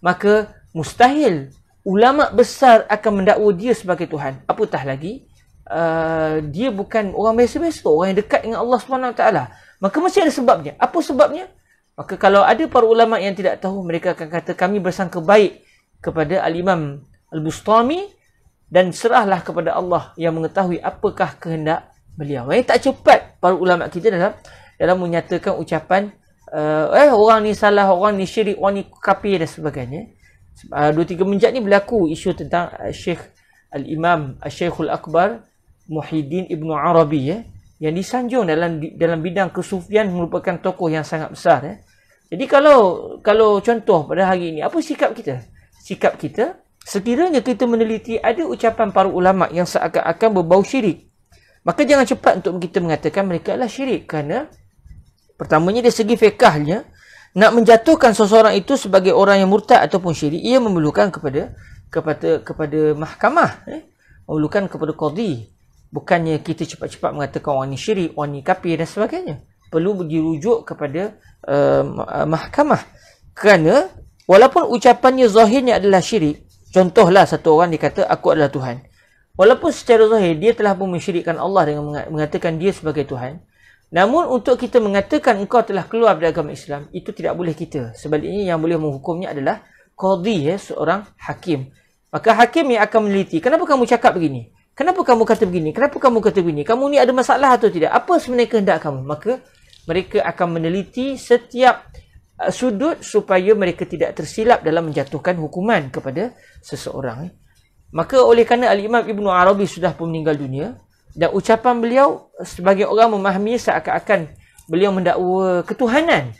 Speaker 1: maka mustahil ulama besar akan mendakwa dia sebagai Tuhan. Apatah lagi uh, dia bukan orang biasa-biasa, orang yang dekat dengan Allah Swt. Maka mesti ada sebabnya. Apa sebabnya? Maka kalau ada para ulama yang tidak tahu, mereka akan kata kami bersangka baik kepada al-Imam Al-Bustami dan serahlah kepada Allah yang mengetahui apakah kehendak beliau. Yang tak cepat para ulama kita dalam dalam menyatakan ucapan uh, eh orang ni salah orang ni syirik orang ni kapir dan sebagainya uh, dua tiga menjak ni berlaku isu tentang uh, ah, Syekh Al-Imam ah, Syekhul Akbar Muhyiddin Ibn Arabi ya eh, yang disanjung dalam dalam bidang kesufian merupakan tokoh yang sangat besar ya eh. jadi kalau kalau contoh pada hari ini apa sikap kita sikap kita sekiranya kita meneliti ada ucapan para ulama yang seakan-akan berbau syirik maka jangan cepat untuk kita mengatakan mereka adalah syirik kerana Pertamanya dari segi fiqahnya nak menjatuhkan seseorang itu sebagai orang yang murtad ataupun syirik ia memerlukan kepada kepada kepada mahkamah eh? memerlukan kepada kodi, bukannya kita cepat-cepat mengatakan orang ini syirik orang ini kafir dan sebagainya perlu dirujuk kepada uh, mahkamah kerana walaupun ucapannya zahirnya adalah syirik contohlah satu orang dikata aku adalah tuhan walaupun secara zahir dia telah pun mensyirikkan Allah dengan mengatakan dia sebagai tuhan Namun untuk kita mengatakan engkau telah keluar dari agama Islam, itu tidak boleh kita. Sebaliknya yang boleh menghukumnya adalah qadhi ya, seorang hakim. Maka hakim yang akan meneliti, kenapa kamu cakap begini? Kenapa kamu kata begini? Kenapa kamu kata begini? Kamu ni ada masalah atau tidak? Apa sebenarnya kehendak kamu? Maka mereka akan meneliti setiap uh, sudut supaya mereka tidak tersilap dalam menjatuhkan hukuman kepada seseorang. Ya. Maka oleh kerana Al-Imam Ibn Arabi sudah pun meninggal dunia, dan ucapan beliau sebagai orang memahami seakan-akan beliau mendakwa ketuhanan.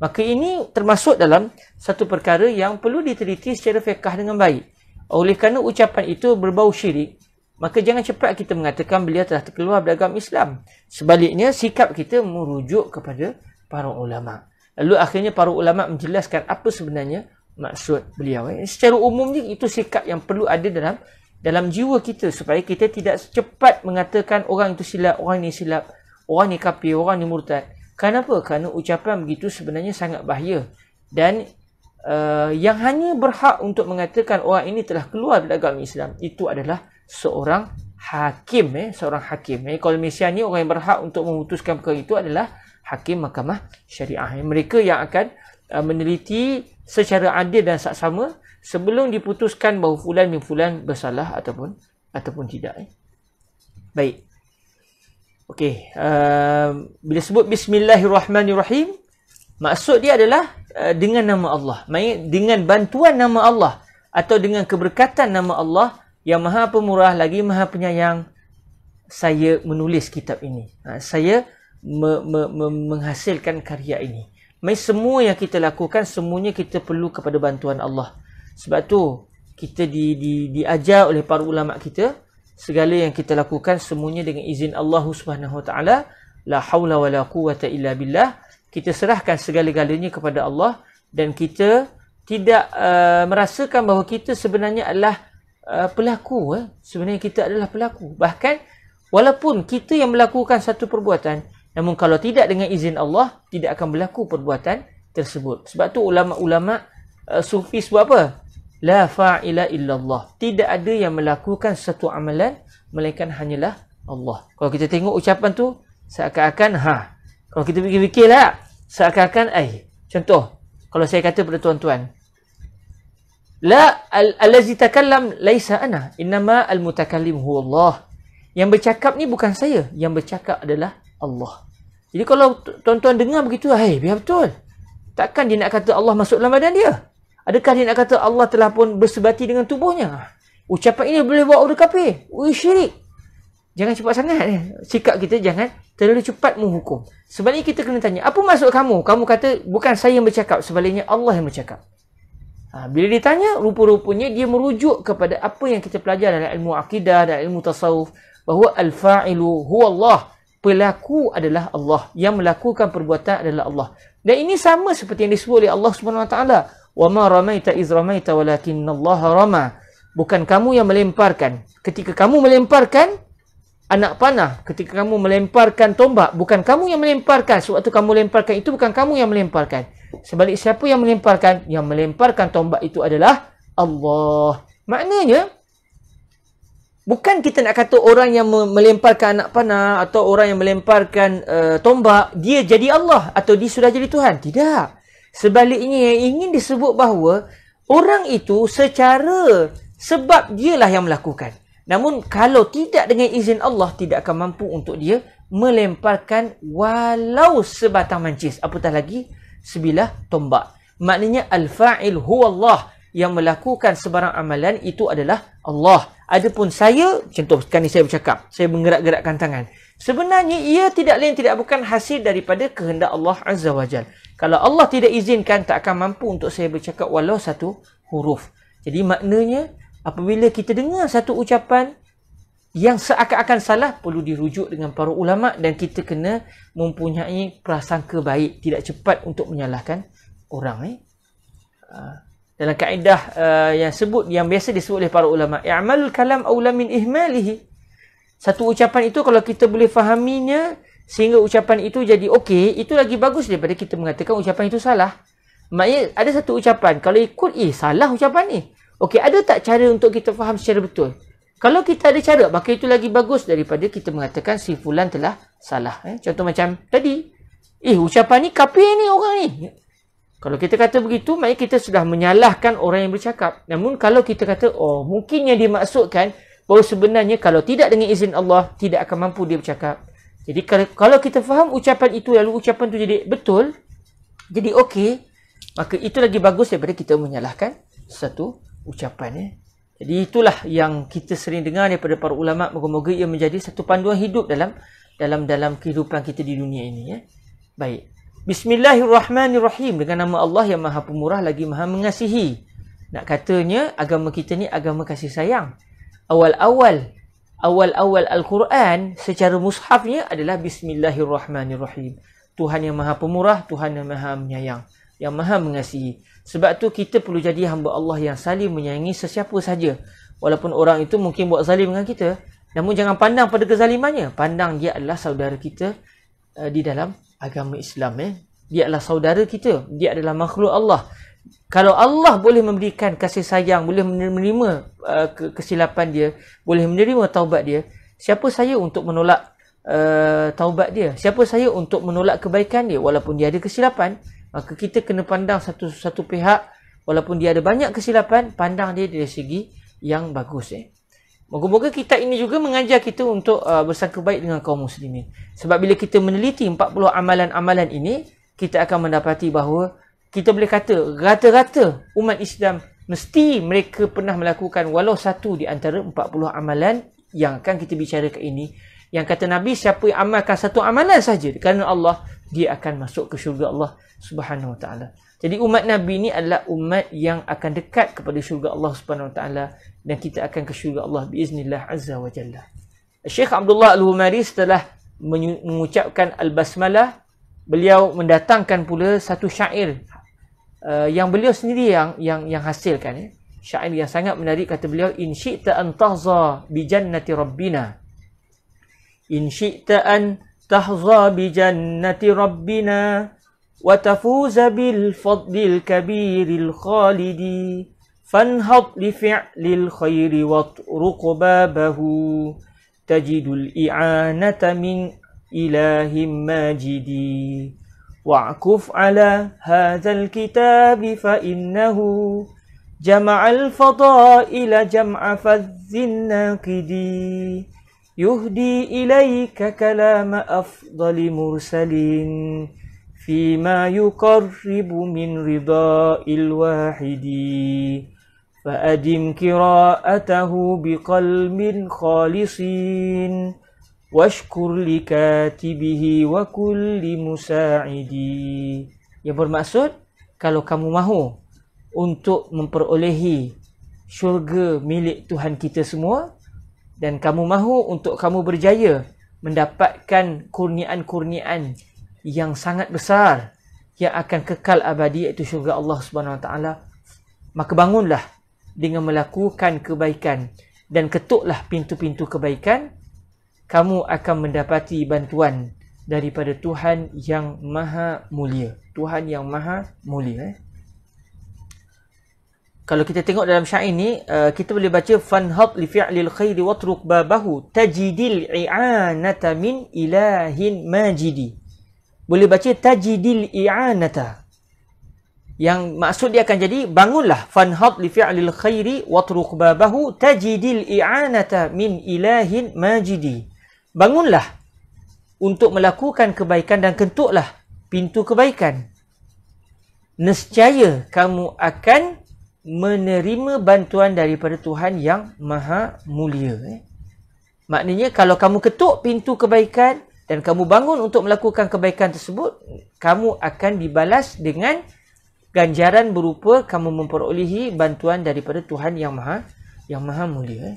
Speaker 1: Maka ini termasuk dalam satu perkara yang perlu diteliti secara fiqah dengan baik. Oleh kerana ucapan itu berbau syirik, maka jangan cepat kita mengatakan beliau telah terkeluar beragam Islam. Sebaliknya, sikap kita merujuk kepada para ulama. Lalu akhirnya para ulama menjelaskan apa sebenarnya maksud beliau. Eh, secara umumnya, itu sikap yang perlu ada dalam dalam jiwa kita supaya kita tidak cepat mengatakan orang itu silap, orang ini silap, orang ini kapi, orang ini murtad. Kenapa? Kerana ucapan begitu sebenarnya sangat bahaya. Dan uh, yang hanya berhak untuk mengatakan orang ini telah keluar dari agama Islam itu adalah seorang hakim. Eh? Seorang hakim. Eh? Kalau Malaysia ni orang yang berhak untuk memutuskan perkara itu adalah hakim mahkamah syariah. Eh, mereka yang akan uh, meneliti secara adil dan saksama sama sebelum diputuskan bahawa fulan bin fulan bersalah ataupun ataupun tidak eh? baik okey. uh, bila sebut bismillahirrahmanirrahim maksud dia adalah uh, dengan nama Allah dengan bantuan nama Allah atau dengan keberkatan nama Allah yang maha pemurah lagi maha penyayang saya menulis kitab ini ha, saya me, me, me, menghasilkan karya ini Mai semua yang kita lakukan semuanya kita perlu kepada bantuan Allah. Sebab tu kita di, di, diajar oleh para ulama kita segala yang kita lakukan semuanya dengan izin Allah Subhanahu Wa Taala. La haula wa la quwata illa billah. Kita serahkan segala-galanya kepada Allah dan kita tidak uh, merasakan bahawa kita sebenarnya adalah uh, pelaku. Eh. Sebenarnya kita adalah pelaku. Bahkan walaupun kita yang melakukan satu perbuatan namun kalau tidak dengan izin Allah tidak akan berlaku perbuatan tersebut. Sebab tu ulama-ulama uh, sufi buat apa? La fa'ila illallah. Tidak ada yang melakukan satu amalan melainkan hanyalah Allah. Kalau kita tengok ucapan tu, seakan-akan ha. Kalau kita fikir-fikirlah, seakan-akan ai. Eh, contoh, kalau saya kata kepada tuan-tuan, la al allazi takallam laisa ana, inma almutakallim Allah. Yang bercakap ni bukan saya, yang bercakap adalah Allah. Jadi kalau tuan-tuan dengar begitu, hai, eh, biar betul. Takkan dia nak kata Allah masuk dalam badan dia? Adakah dia nak kata Allah telah pun bersebati dengan tubuhnya? Ucapan ini boleh buat orang kafir. Ui syirik. Jangan cepat sangat. Eh. Sikap kita jangan terlalu cepat menghukum. Sebaliknya kita kena tanya, apa maksud kamu? Kamu kata, bukan saya yang bercakap. Sebaliknya Allah yang bercakap. Ha, bila ditanya, rupa-rupanya dia merujuk kepada apa yang kita pelajar dalam ilmu akidah dan ilmu tasawuf. Bahawa al-fa'ilu huwa Allah. Pelaku adalah Allah. Yang melakukan perbuatan adalah Allah. Dan ini sama seperti yang disebut oleh Allah SWT. وَمَا رَمَيْتَ إِذْ رَمَيْتَ walakin Allah رَمَى Bukan kamu yang melemparkan. Ketika kamu melemparkan anak panah, ketika kamu melemparkan tombak, bukan kamu yang melemparkan. suatu kamu melemparkan itu, bukan kamu yang melemparkan. Sebalik siapa yang melemparkan? Yang melemparkan tombak itu adalah Allah. Maknanya, bukan kita nak kata orang yang melemparkan anak panah atau orang yang melemparkan uh, tombak, dia jadi Allah atau dia sudah jadi Tuhan. Tidak. Sebaliknya yang ingin disebut bahawa orang itu secara sebab dialah yang melakukan. Namun kalau tidak dengan izin Allah tidak akan mampu untuk dia melemparkan walau sebatang mancis. Apatah lagi sebilah tombak. Maknanya al-fa'il huwallah yang melakukan sebarang amalan itu adalah Allah. Adapun saya, contoh sekarang ini saya bercakap, saya menggerak-gerakkan tangan. Sebenarnya ia tidak lain tidak bukan hasil daripada kehendak Allah Azza wa Jalla. Kalau Allah tidak izinkan, tak akan mampu untuk saya bercakap walau satu huruf. Jadi maknanya, apabila kita dengar satu ucapan yang seakan-akan salah, perlu dirujuk dengan para ulama' dan kita kena mempunyai prasangka baik, tidak cepat untuk menyalahkan orang. Eh? Ah, dalam kaedah uh, yang sebut, yang biasa disebut oleh para ulama' I'malul kalam awla ihmalihi. Satu ucapan itu kalau kita boleh fahaminya, sehingga ucapan itu jadi okey, itu lagi bagus daripada kita mengatakan ucapan itu salah. Maknanya ada satu ucapan, kalau ikut, eh salah ucapan ni. Okey, ada tak cara untuk kita faham secara betul? Kalau kita ada cara, maka itu lagi bagus daripada kita mengatakan si fulan telah salah. Eh? Contoh macam tadi, eh ucapan ni kapir ni orang ni. Kalau kita kata begitu, maknanya kita sudah menyalahkan orang yang bercakap. Namun kalau kita kata, oh mungkin yang dimaksudkan, bahawa sebenarnya kalau tidak dengan izin Allah, tidak akan mampu dia bercakap. Jadi kalau kita faham ucapan itu lalu ucapan tu jadi betul, jadi okey, maka itu lagi bagus daripada kita menyalahkan satu ucapan. Eh. Jadi itulah yang kita sering dengar daripada para ulama, moga-moga ia menjadi satu panduan hidup dalam dalam dalam kehidupan kita di dunia ini. ya. Baik. Bismillahirrahmanirrahim. Dengan nama Allah yang maha pemurah lagi maha mengasihi. Nak katanya agama kita ni agama kasih sayang. Awal-awal awal-awal Al-Quran secara mushafnya adalah Bismillahirrahmanirrahim. Tuhan yang maha pemurah, Tuhan yang maha menyayang, yang maha mengasihi. Sebab tu kita perlu jadi hamba Allah yang saling menyayangi sesiapa saja. Walaupun orang itu mungkin buat zalim dengan kita. Namun jangan pandang pada kezalimannya. Pandang dia adalah saudara kita uh, di dalam agama Islam. Eh. Dia adalah saudara kita. Dia adalah makhluk Allah kalau Allah boleh memberikan kasih sayang, boleh menerima uh, kesilapan dia, boleh menerima taubat dia, siapa saya untuk menolak uh, taubat dia? Siapa saya untuk menolak kebaikan dia walaupun dia ada kesilapan? Maka kita kena pandang satu-satu pihak walaupun dia ada banyak kesilapan, pandang dia dari segi yang bagus eh. Moga-moga kita ini juga mengajar kita untuk uh, bersangka baik dengan kaum muslimin. Sebab bila kita meneliti 40 amalan-amalan ini, kita akan mendapati bahawa kita boleh kata rata-rata umat Islam mesti mereka pernah melakukan walau satu di antara 40 amalan yang akan kita bicara ke ini yang kata Nabi siapa yang amalkan satu amalan saja kerana Allah dia akan masuk ke syurga Allah Subhanahu Wa Taala. Jadi umat Nabi ini adalah umat yang akan dekat kepada syurga Allah Subhanahu Wa Taala dan kita akan ke syurga Allah biiznillah azza wa jalla. Syekh Abdullah Al-Humari setelah mengucapkan al-basmalah, beliau mendatangkan pula satu syair uh, yang beliau sendiri yang yang yang hasilkan ya. Syair yang sangat menarik kata beliau in syi'ta an tahza bi jannati rabbina. In syi'ta an tahza bi jannati rabbina wa tafuza bil fadlil kabiril khalidi fanhad li fi'lil khairi wa turuq babahu tajidul i'anata min ilahim majidi واعكف على هذا الكتاب فإنه جمع الفضائل جمع فذ الناقد يهدي إليك كلام أفضل مرسلين فيما يقرب من رضاء الواحد فأدم قراءته بقلب خالصين Washkur li katibihi wa kulli musa'idi. Yang bermaksud, kalau kamu mahu untuk memperolehi syurga milik Tuhan kita semua dan kamu mahu untuk kamu berjaya mendapatkan kurniaan-kurniaan yang sangat besar yang akan kekal abadi iaitu syurga Allah Subhanahu Wa Taala maka bangunlah dengan melakukan kebaikan dan ketuklah pintu-pintu kebaikan kamu akan mendapati bantuan daripada Tuhan yang maha mulia. Tuhan yang maha mulia. Eh? Kalau kita tengok dalam syair ini, uh, kita boleh baca فَنْهَطْ لِفِعْلِ الْخَيْرِ وَطْرُقْ بَابَهُ تَجِدِ الْإِعَانَةَ min ilahin majidi. Boleh baca تَجِدِ الْإِعَانَةَ yang maksud dia akan jadi bangunlah fanhad li fi'lil wa truk babahu tajidil i'anata min ilahin majidi bangunlah untuk melakukan kebaikan dan kentuklah pintu kebaikan. Nescaya kamu akan menerima bantuan daripada Tuhan yang maha mulia. Eh? Maknanya kalau kamu ketuk pintu kebaikan dan kamu bangun untuk melakukan kebaikan tersebut, kamu akan dibalas dengan ganjaran berupa kamu memperolehi bantuan daripada Tuhan yang maha yang maha mulia. Eh?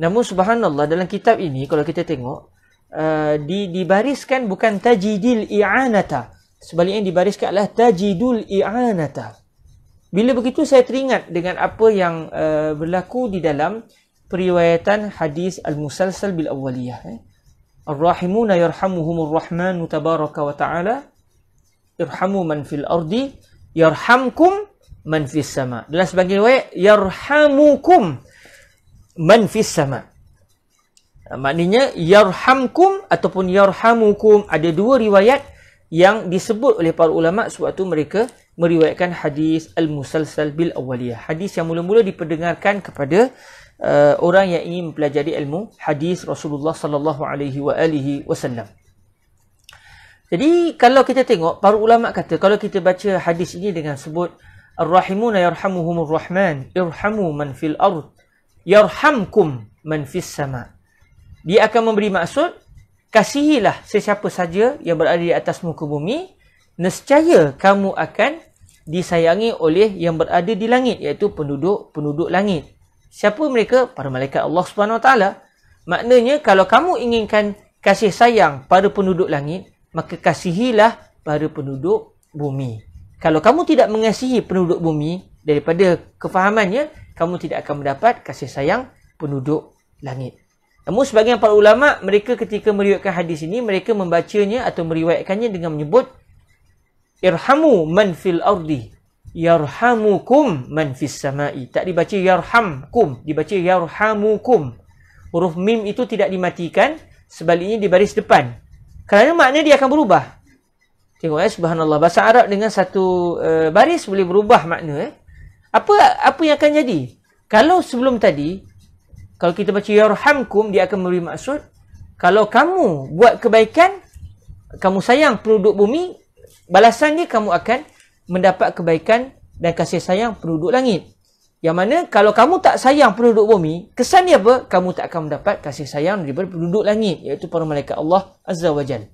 Speaker 1: Namun subhanallah dalam kitab ini kalau kita tengok uh, di dibariskan bukan tajidil i'anata. Sebaliknya dibariskan adalah tajidul i'anata. Bila begitu saya teringat dengan apa yang uh, berlaku di dalam periwayatan hadis al-musalsal bil awwaliyah eh. Ar-rahimuna yarhamuhumur rahmanu tabaraka wa ta'ala irhamu man fil ardi yarhamkum man fis sama. Dalam sebagian riwayat yarhamukum man fis sama. Ah, maknanya yarhamkum ataupun yarhamukum ada dua riwayat yang disebut oleh para ulama sewaktu mereka meriwayatkan hadis al-musalsal bil Awaliyah Hadis yang mula-mula diperdengarkan kepada uh, orang yang ingin mempelajari ilmu hadis Rasulullah sallallahu alaihi wa alihi wasallam. Jadi kalau kita tengok para ulama kata kalau kita baca hadis ini dengan sebut ar-rahimuna yarhamuhumur rahman irhamu man fil ard yarhamkum man fis sama. Dia akan memberi maksud kasihilah sesiapa saja yang berada di atas muka bumi nescaya kamu akan disayangi oleh yang berada di langit iaitu penduduk-penduduk langit. Siapa mereka? Para malaikat Allah Subhanahu Wa Taala. Maknanya kalau kamu inginkan kasih sayang pada penduduk langit, maka kasihilah pada penduduk bumi. Kalau kamu tidak mengasihi penduduk bumi, daripada kefahamannya kamu tidak akan mendapat kasih sayang penduduk langit. Namun sebagian para ulama mereka ketika meriwayatkan hadis ini mereka membacanya atau meriwayatkannya dengan menyebut irhamu man fil ardi yarhamukum man fis samai. Tak dibaca yarhamkum, dibaca yarhamukum. Huruf mim itu tidak dimatikan, sebaliknya di baris depan. Kerana makna dia akan berubah. Tengok eh subhanallah bahasa Arab dengan satu uh, baris boleh berubah makna eh apa apa yang akan jadi kalau sebelum tadi kalau kita baca Ya yarhamkum dia akan memberi maksud kalau kamu buat kebaikan kamu sayang penduduk bumi balasan dia kamu akan mendapat kebaikan dan kasih sayang penduduk langit yang mana kalau kamu tak sayang penduduk bumi kesan dia apa kamu tak akan mendapat kasih sayang daripada penduduk langit iaitu para malaikat Allah azza wajal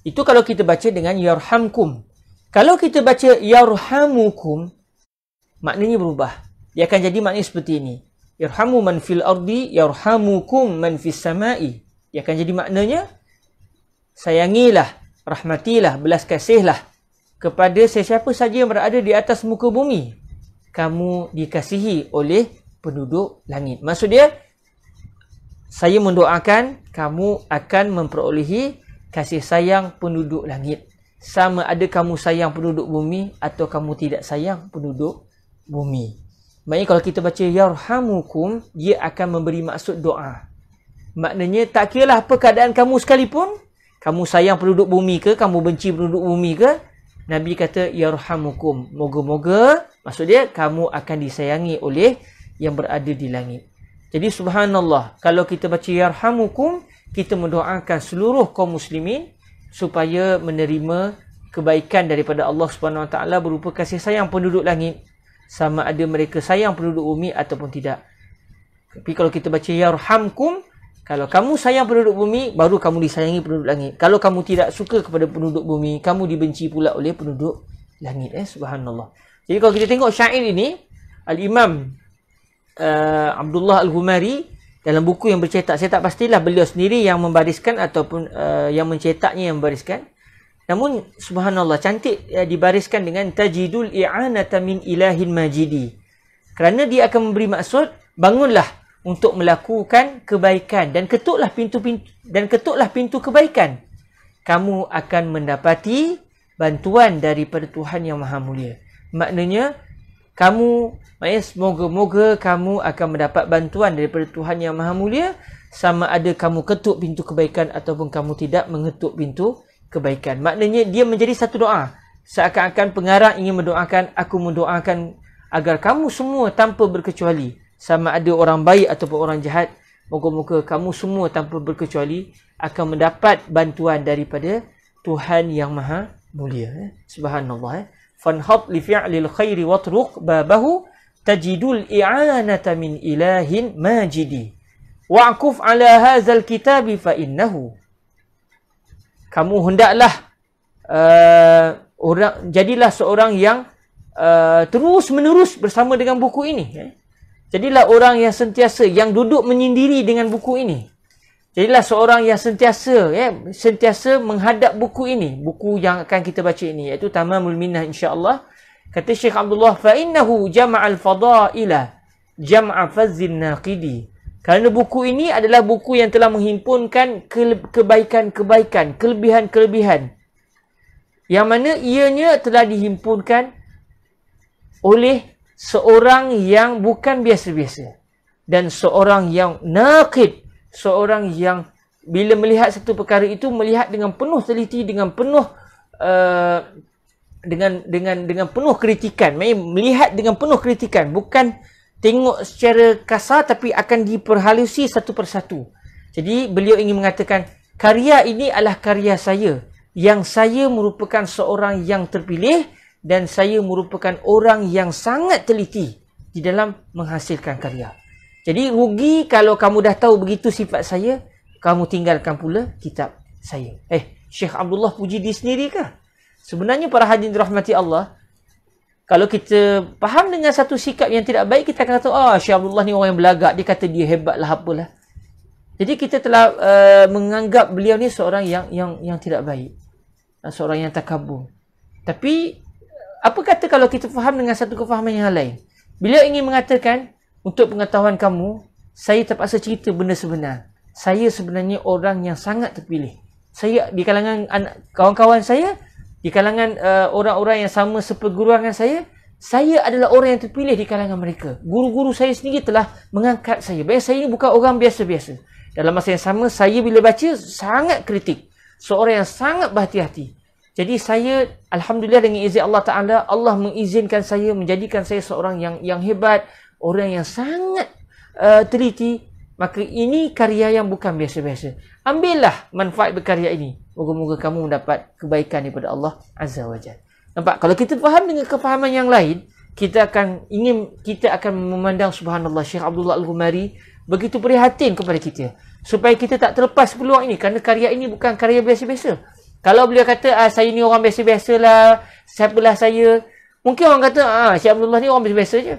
Speaker 1: itu kalau kita baca dengan Ya yarhamkum kalau kita baca Ya yarhamukum maknanya berubah. Ia akan jadi maknanya seperti ini. Irhamu man fil ardi yarhamukum man fis samai. Ia akan jadi maknanya sayangilah, rahmatilah, belas kasihlah kepada sesiapa saja yang berada di atas muka bumi. Kamu dikasihi oleh penduduk langit. Maksud dia saya mendoakan kamu akan memperolehi kasih sayang penduduk langit. Sama ada kamu sayang penduduk bumi atau kamu tidak sayang penduduk bumi. Maknanya kalau kita baca yarhamukum, dia akan memberi maksud doa. Maknanya tak kiralah apa keadaan kamu sekalipun, kamu sayang penduduk bumi ke, kamu benci penduduk bumi ke, Nabi kata yarhamukum. Moga-moga maksud dia kamu akan disayangi oleh yang berada di langit. Jadi subhanallah, kalau kita baca yarhamukum, kita mendoakan seluruh kaum muslimin supaya menerima kebaikan daripada Allah Subhanahu Wa Taala berupa kasih sayang penduduk langit sama ada mereka sayang penduduk bumi ataupun tidak. Tapi kalau kita baca yarhamkum, kalau kamu sayang penduduk bumi, baru kamu disayangi penduduk langit. Kalau kamu tidak suka kepada penduduk bumi, kamu dibenci pula oleh penduduk langit. Eh? Subhanallah. Jadi kalau kita tengok syair ini, Al-Imam uh, Abdullah Al-Humari dalam buku yang bercetak, saya tak pastilah beliau sendiri yang membariskan ataupun uh, yang mencetaknya yang membariskan. Namun subhanallah cantik ya, dibariskan dengan tajidul i'anata min ilahin majidi. Kerana dia akan memberi maksud bangunlah untuk melakukan kebaikan dan ketuklah pintu-pintu dan ketuklah pintu kebaikan. Kamu akan mendapati bantuan daripada Tuhan yang Maha Mulia. Maknanya kamu maknanya semoga-moga kamu akan mendapat bantuan daripada Tuhan yang Maha Mulia sama ada kamu ketuk pintu kebaikan ataupun kamu tidak mengetuk pintu kebaikan. Maknanya dia menjadi satu doa. Seakan-akan pengarang ingin mendoakan, aku mendoakan agar kamu semua tanpa berkecuali. Sama ada orang baik ataupun orang jahat. muka-muka kamu semua tanpa berkecuali akan mendapat bantuan daripada Tuhan yang Maha Mulia. Eh. Subhanallah. Eh. Fanhat li fi'lil khairi watruq babahu tajidul i'anata min ilahin majidi. Wa'kuf ala hazal kitabi fa'innahu kamu hendaklah uh, orang jadilah seorang yang uh, eh, terus menerus bersama dengan buku ini ya. jadilah orang yang sentiasa yang duduk menyendiri dengan buku ini jadilah seorang yang sentiasa ya sentiasa menghadap buku ini buku yang akan kita baca ini iaitu tamamul minnah insya Allah. kata Syekh Abdullah fa innahu jama'al fadaila jam'a fazzin naqidi kerana buku ini adalah buku yang telah menghimpunkan kebaikan-kebaikan, kelebihan-kelebihan. Yang mana ianya telah dihimpunkan oleh seorang yang bukan biasa-biasa. Dan seorang yang naqib. Seorang yang bila melihat satu perkara itu melihat dengan penuh teliti, dengan penuh... Uh, dengan dengan dengan penuh kritikan melihat dengan penuh kritikan bukan tengok secara kasar tapi akan diperhalusi satu persatu. Jadi beliau ingin mengatakan karya ini adalah karya saya yang saya merupakan seorang yang terpilih dan saya merupakan orang yang sangat teliti di dalam menghasilkan karya. Jadi rugi kalau kamu dah tahu begitu sifat saya, kamu tinggalkan pula kitab saya. Eh, Syekh Abdullah puji diri sendiri ke? Sebenarnya para hadirin rahmati Allah, kalau kita faham dengan satu sikap yang tidak baik, kita akan kata, ah, oh, Syekh Abdullah ni orang yang belagak. Dia kata dia hebatlah apalah. Jadi kita telah uh, menganggap beliau ni seorang yang yang yang tidak baik. Seorang yang takabur. Tapi, apa kata kalau kita faham dengan satu kefahaman yang lain? Beliau ingin mengatakan, untuk pengetahuan kamu, saya terpaksa cerita benda sebenar. Saya sebenarnya orang yang sangat terpilih. Saya di kalangan kawan-kawan saya, di kalangan eh, orang-orang uh, yang sama seperguruan dengan saya, saya adalah orang yang terpilih di kalangan mereka. Guru-guru saya sendiri telah mengangkat saya. Bayang saya ini bukan orang biasa-biasa. Dalam masa yang sama, saya bila baca sangat kritik. Seorang yang sangat berhati-hati. Jadi saya, Alhamdulillah dengan izin Allah Ta'ala, Allah mengizinkan saya, menjadikan saya seorang yang yang hebat, orang yang sangat uh, teliti. Maka ini karya yang bukan biasa-biasa ambillah manfaat berkarya ini. Moga-moga kamu mendapat kebaikan daripada Allah Azza wa Jal. Nampak? Kalau kita faham dengan kefahaman yang lain, kita akan ingin kita akan memandang subhanallah Syekh Abdullah Al-Humari begitu prihatin kepada kita supaya kita tak terlepas peluang ini kerana karya ini bukan karya biasa-biasa. Kalau beliau kata ah saya ni orang biasa-biasalah, siapalah saya? Mungkin orang kata ah Syekh Abdullah ni orang biasa-biasa je.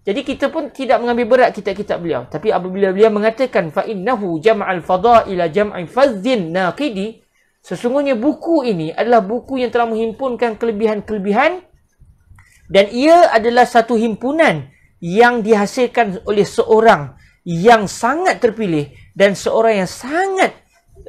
Speaker 1: Jadi kita pun tidak mengambil berat kitab-kitab beliau. Tapi apabila beliau mengatakan fa innahu jam'al fadha'ila jam'i fazzin naqidi, sesungguhnya buku ini adalah buku yang telah menghimpunkan kelebihan-kelebihan dan ia adalah satu himpunan yang dihasilkan oleh seorang yang sangat terpilih dan seorang yang sangat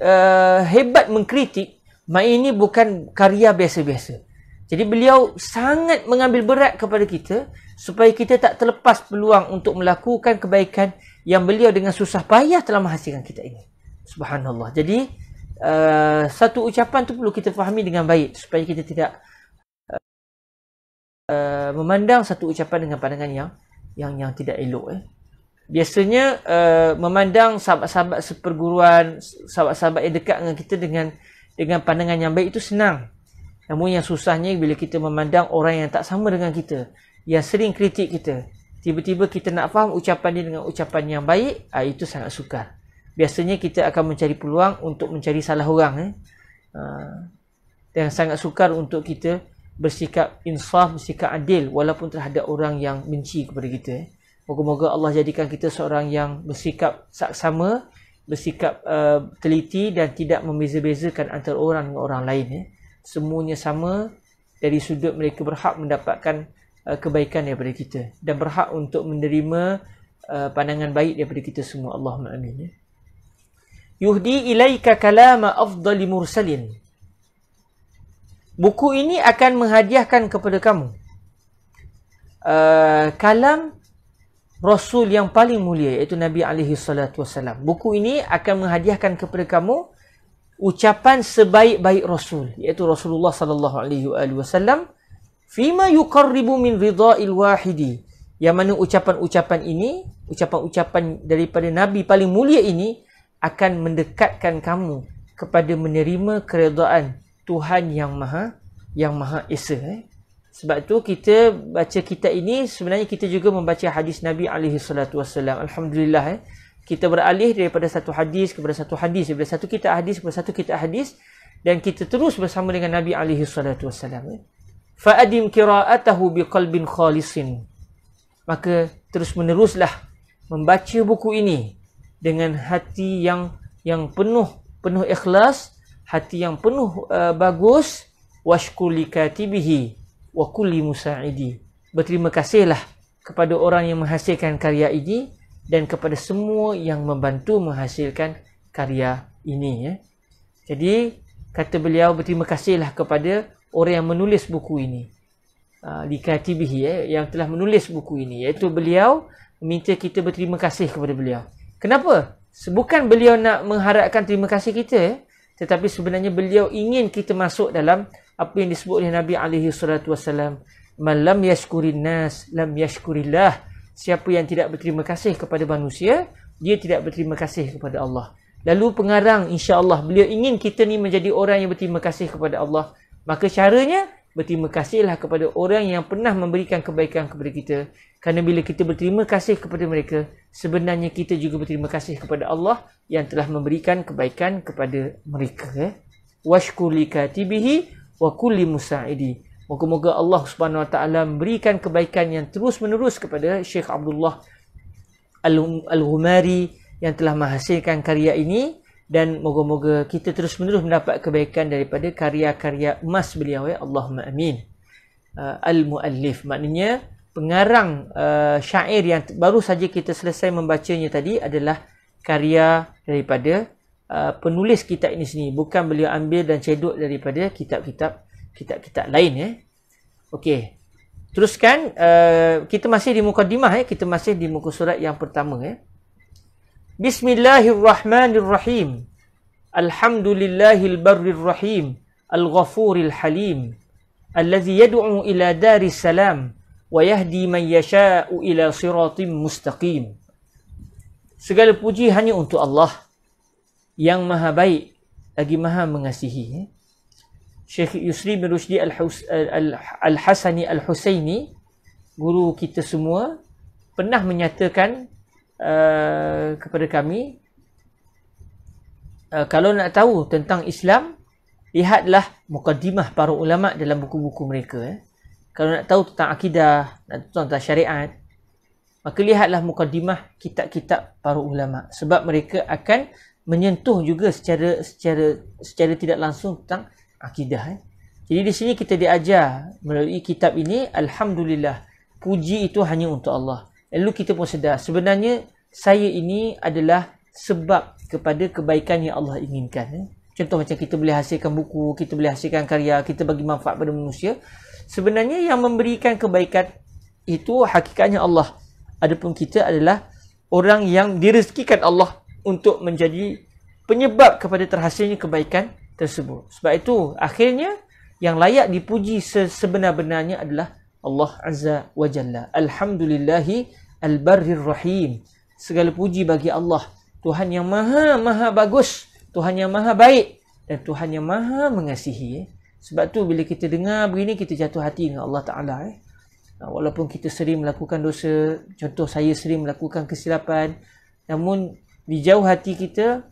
Speaker 1: uh, hebat mengkritik, maka ini bukan karya biasa-biasa. Jadi beliau sangat mengambil berat kepada kita supaya kita tak terlepas peluang untuk melakukan kebaikan yang beliau dengan susah payah telah menghasilkan kita ini. Subhanallah. Jadi uh, satu ucapan tu perlu kita fahami dengan baik supaya kita tidak uh, memandang satu ucapan dengan pandangan yang yang yang tidak elok eh. Biasanya uh, memandang sahabat-sahabat seperguruan, sahabat-sahabat yang dekat dengan kita dengan dengan pandangan yang baik itu senang. Namun yang susahnya bila kita memandang orang yang tak sama dengan kita, yang sering kritik kita, tiba-tiba kita nak faham ucapan dia dengan ucapan yang baik, ah itu sangat sukar. Biasanya kita akan mencari peluang untuk mencari salah orang. Eh. Dan ah, sangat sukar untuk kita bersikap insaf, bersikap adil walaupun terhadap orang yang benci kepada kita. Eh. Moga-moga Allah jadikan kita seorang yang bersikap saksama, bersikap ah, teliti dan tidak membeza-bezakan antara orang dengan orang lain. Eh semuanya sama dari sudut mereka berhak mendapatkan uh, kebaikan daripada kita dan berhak untuk menerima uh, pandangan baik daripada kita semua Allahumma amin ya yuhdi ilaika kalama afdali mursalin buku ini akan menghadiahkan kepada kamu uh, kalam rasul yang paling mulia iaitu nabi alaihi salatu wasalam buku ini akan menghadiahkan kepada kamu ucapan sebaik-baik Rasul iaitu Rasulullah sallallahu alaihi wasallam fima yuqarribu min ridha'il wahidi yang mana ucapan-ucapan ini ucapan-ucapan daripada nabi paling mulia ini akan mendekatkan kamu kepada menerima keredaan Tuhan yang Maha yang Maha Esa eh? sebab tu kita baca kitab ini sebenarnya kita juga membaca hadis Nabi alaihi salatu wasallam alhamdulillah eh? kita beralih daripada satu hadis kepada satu hadis daripada satu kita hadis kepada satu kita hadis dan kita terus bersama dengan Nabi alaihi salatu wasallam ya. fa adim qira'atahu biqalbin khalisin maka terus meneruslah membaca buku ini dengan hati yang yang penuh penuh ikhlas hati yang penuh uh, bagus washkuli katibihi wa kulli musaidi berterima kasihlah kepada orang yang menghasilkan karya ini dan kepada semua yang membantu menghasilkan karya ini ya. Jadi kata beliau berterima kasihlah kepada orang yang menulis buku ini. Ah, di uh, ya, yang telah menulis buku ini iaitu beliau meminta kita berterima kasih kepada beliau. Kenapa? Bukan beliau nak mengharapkan terima kasih kita ya, tetapi sebenarnya beliau ingin kita masuk dalam apa yang disebut oleh Nabi alaihi malam wasallam, nas lam yashkurillah." siapa yang tidak berterima kasih kepada manusia, dia tidak berterima kasih kepada Allah. Lalu pengarang insya-Allah beliau ingin kita ni menjadi orang yang berterima kasih kepada Allah. Maka caranya berterima kasihlah kepada orang yang pernah memberikan kebaikan kepada kita. Kerana bila kita berterima kasih kepada mereka, sebenarnya kita juga berterima kasih kepada Allah yang telah memberikan kebaikan kepada mereka. Washkuli katibihi wa kulli musa'idi. Moga-moga Allah Subhanahu Wa Taala memberikan kebaikan yang terus-menerus kepada Syekh Abdullah Al-Humari yang telah menghasilkan karya ini dan moga-moga kita terus-menerus mendapat kebaikan daripada karya-karya emas beliau ya Allahumma amin. Uh, Al-Muallif maknanya pengarang uh, syair yang baru saja kita selesai membacanya tadi adalah karya daripada uh, penulis kitab ini sendiri bukan beliau ambil dan cedok daripada kitab-kitab kitab-kitab lain eh. Okey. Teruskan uh, kita masih di mukadimah eh. Kita masih di muka surat yang pertama eh. Bismillahirrahmanirrahim. Alhamdulillahil barril rahim. Al-Ghafuril Halim Allazi yad'u ila daris salam wa yahdi man yasha'u ila siratim mustaqim Segala puji hanya untuk Allah yang Maha Baik lagi Maha Mengasihi eh? Syekh Yusri bin Rusdi Al-Hasani Al-Husaini Al guru kita semua pernah menyatakan uh, kepada kami uh, kalau nak tahu tentang Islam lihatlah mukadimah para ulama dalam buku-buku mereka eh. kalau nak tahu tentang akidah nak tahu tentang syariat maka lihatlah mukadimah kitab-kitab para ulama sebab mereka akan menyentuh juga secara secara secara tidak langsung tentang akidah eh. Jadi di sini kita diajar melalui kitab ini alhamdulillah puji itu hanya untuk Allah. Lalu kita pun sedar sebenarnya saya ini adalah sebab kepada kebaikan yang Allah inginkan. Eh. Contoh macam kita boleh hasilkan buku, kita boleh hasilkan karya, kita bagi manfaat pada manusia. Sebenarnya yang memberikan kebaikan itu hakikatnya Allah. Adapun kita adalah orang yang direzekikan Allah untuk menjadi penyebab kepada terhasilnya kebaikan tersebut. Sebab itu akhirnya yang layak dipuji sebenar-benarnya adalah Allah Azza wa Jalla. Alhamdulillahi al-barrir rahim. Segala puji bagi Allah. Tuhan yang maha-maha bagus. Tuhan yang maha baik. Dan Tuhan yang maha mengasihi. Eh. Sebab tu bila kita dengar begini, kita jatuh hati dengan Allah Ta'ala. Eh? Walaupun kita sering melakukan dosa. Contoh saya sering melakukan kesilapan. Namun di jauh hati kita,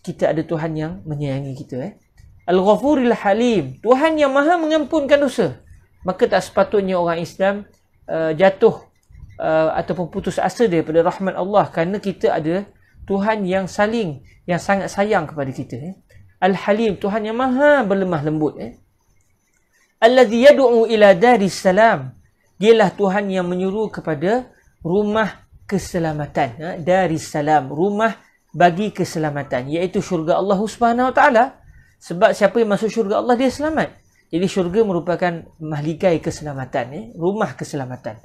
Speaker 1: kita ada Tuhan yang menyayangi kita eh Al-Ghafuril Halim Tuhan yang maha mengampunkan dosa maka tak sepatutnya orang Islam uh, jatuh uh, ataupun putus asa daripada rahmat Allah kerana kita ada Tuhan yang saling yang sangat sayang kepada kita eh Al-Halim Tuhan yang maha berlemah lembut eh Allazi yad'u ila daris salam dialah Tuhan yang menyuruh kepada rumah keselamatan eh? daris salam rumah bagi keselamatan iaitu syurga Allah Subhanahu wa taala sebab siapa yang masuk syurga Allah dia selamat jadi syurga merupakan mahligai keselamatan ya rumah keselamatan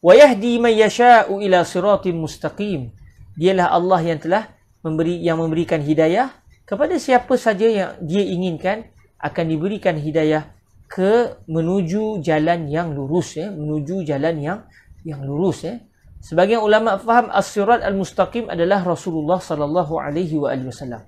Speaker 1: wa yahdi may yasha'u ila siratin mustaqim dialah Allah yang telah memberi yang memberikan hidayah kepada siapa saja yang dia inginkan akan diberikan hidayah ke menuju jalan yang lurus ya menuju jalan yang yang lurus ya Sebagai ulama faham as-sirat al-mustaqim adalah Rasulullah sallallahu alaihi wa alihi wasallam.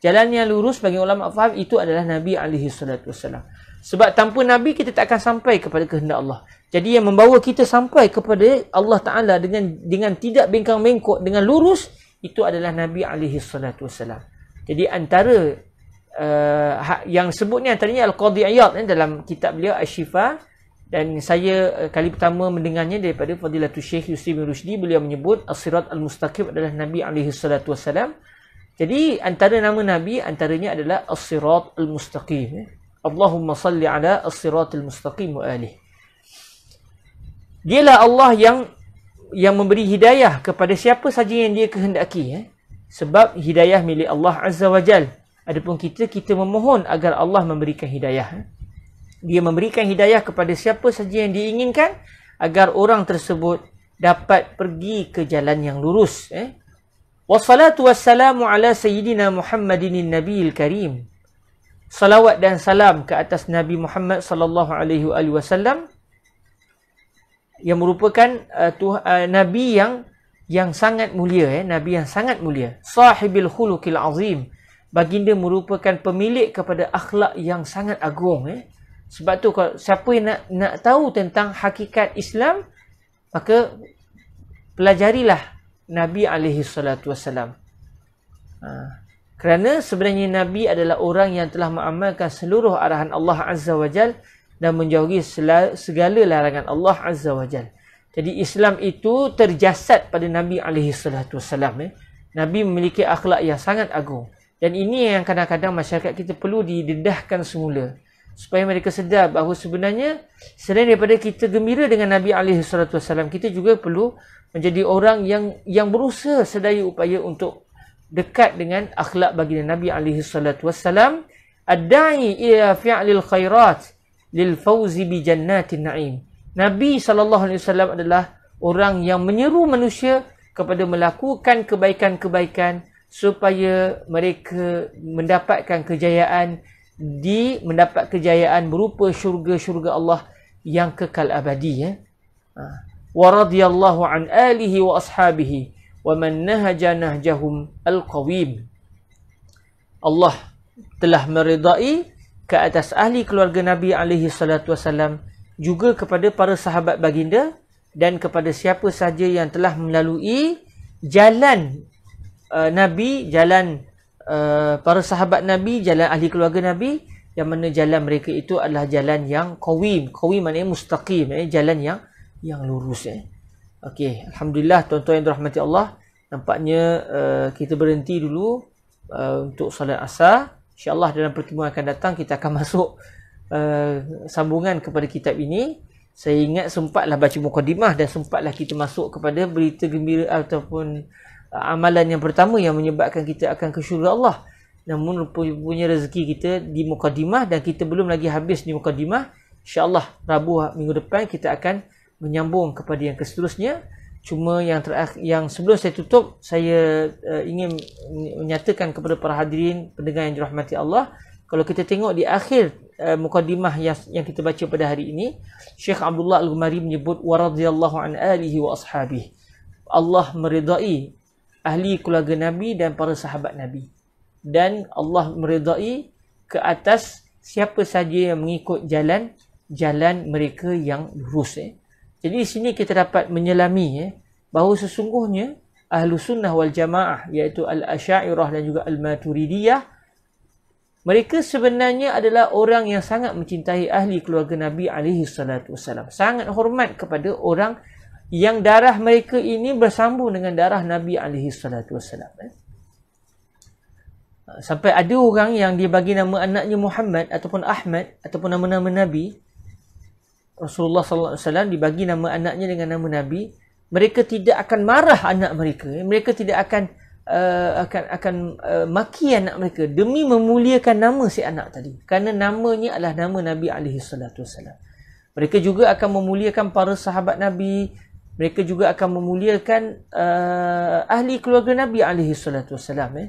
Speaker 1: Jalan yang lurus bagi ulama faham itu adalah Nabi alaihi salatu wasallam. Sebab tanpa Nabi kita tak akan sampai kepada kehendak Allah. Jadi yang membawa kita sampai kepada Allah Taala dengan dengan tidak bengkang mengkok dengan lurus itu adalah Nabi alaihi salatu wasallam. Jadi antara uh, yang sebutnya antaranya al-qadhi ayat eh, dalam kitab beliau asy-syifa al dan saya eh, kali pertama mendengarnya daripada Fadilatul Syekh Yusri bin Rushdi beliau menyebut As-Sirat Al-Mustaqim adalah Nabi alaihi salatu wasalam jadi antara nama nabi antaranya adalah As-Sirat Al-Mustaqim ya. Allahumma salli ala As-Sirat Al-Mustaqim wa Dia lah Allah yang yang memberi hidayah kepada siapa saja yang dia kehendaki eh? sebab hidayah milik Allah Azza Wajalla. adapun kita kita memohon agar Allah memberikan hidayah eh? dia memberikan hidayah kepada siapa saja yang diinginkan agar orang tersebut dapat pergi ke jalan yang lurus eh wassalatu wassalamu ala sayyidina muhammadin nabiyil karim salawat dan salam ke atas nabi muhammad sallallahu alaihi wasallam yang merupakan uh, tuh, uh, nabi yang yang sangat mulia eh nabi yang sangat mulia sahibil khuluqil azim baginda merupakan pemilik kepada akhlak yang sangat agung eh sebab tu kalau siapa yang nak, nak tahu tentang hakikat Islam, maka pelajarilah Nabi SAW. Ha. Kerana sebenarnya Nabi adalah orang yang telah mengamalkan seluruh arahan Allah Azza wa Jal dan menjauhi segala larangan Allah Azza wa Jal. Jadi Islam itu terjasad pada Nabi SAW. Eh. Nabi memiliki akhlak yang sangat agung. Dan ini yang kadang-kadang masyarakat kita perlu didedahkan semula supaya mereka sedar bahawa sebenarnya selain daripada kita gembira dengan Nabi alaihi salatu wasallam kita juga perlu menjadi orang yang yang berusaha sedaya upaya untuk dekat dengan akhlak baginda Nabi alaihi salatu wasallam adai ila fi'lil khairat lil fawzi bi jannatin na'im Nabi sallallahu alaihi wasallam adalah orang yang menyeru manusia kepada melakukan kebaikan-kebaikan supaya mereka mendapatkan kejayaan di mendapat kejayaan berupa syurga-syurga Allah yang kekal abadi ya. Ha. Wa radiyallahu an alihi wa ashabihi wa man nahaja nahjahum al Allah telah meridai ke atas ahli keluarga Nabi alaihi salatu wasallam juga kepada para sahabat baginda dan kepada siapa sahaja yang telah melalui jalan uh, Nabi, jalan Eh, para sahabat Nabi, jalan ahli keluarga Nabi yang mana jalan mereka itu adalah jalan yang qawim. Qawim maknanya mustaqim, eh? jalan yang yang lurus. Eh? Okey, Alhamdulillah tuan-tuan yang dirahmati Allah. Nampaknya uh, kita berhenti dulu uh, untuk salat asar. InsyaAllah dalam pertemuan akan datang kita akan masuk uh, sambungan kepada kitab ini. Saya ingat sempatlah baca mukadimah dan sempatlah kita masuk kepada berita gembira ataupun amalan yang pertama yang menyebabkan kita akan ke syurga Allah namun punya rezeki kita di mukadimah dan kita belum lagi habis di mukadimah insyaallah Rabu minggu depan kita akan menyambung kepada yang seterusnya cuma yang terakhir, yang sebelum saya tutup saya uh, ingin menyatakan kepada para hadirin pendengar yang dirahmati Allah kalau kita tengok di akhir uh, eh, mukadimah yang, yang kita baca pada hari ini Syekh Abdullah Al-Ghumari menyebut wa radhiyallahu an alihi wa ashabihi Allah meridai ahli keluarga Nabi dan para sahabat Nabi. Dan Allah meredai ke atas siapa saja yang mengikut jalan jalan mereka yang lurus. Eh. Jadi di sini kita dapat menyelami eh, bahawa sesungguhnya Ahlu Sunnah wal Jamaah iaitu Al-Asyairah dan juga Al-Maturidiyah mereka sebenarnya adalah orang yang sangat mencintai ahli keluarga Nabi alaihi salatu wasallam. Sangat hormat kepada orang yang darah mereka ini bersambung dengan darah Nabi alaihi salatu wasallam. Eh. Sampai ada orang yang dia bagi nama anaknya Muhammad ataupun Ahmad ataupun nama-nama Nabi Rasulullah sallallahu alaihi wasallam dibagi nama anaknya dengan nama Nabi, mereka tidak akan marah anak mereka. Eh. Mereka tidak akan uh, akan akan uh, maki anak mereka demi memuliakan nama si anak tadi. karena namanya adalah nama Nabi alaihi salatu wasallam. Mereka juga akan memuliakan para sahabat Nabi, mereka juga akan memuliakan uh, ahli keluarga Nabi alaihi salatu wasallam eh.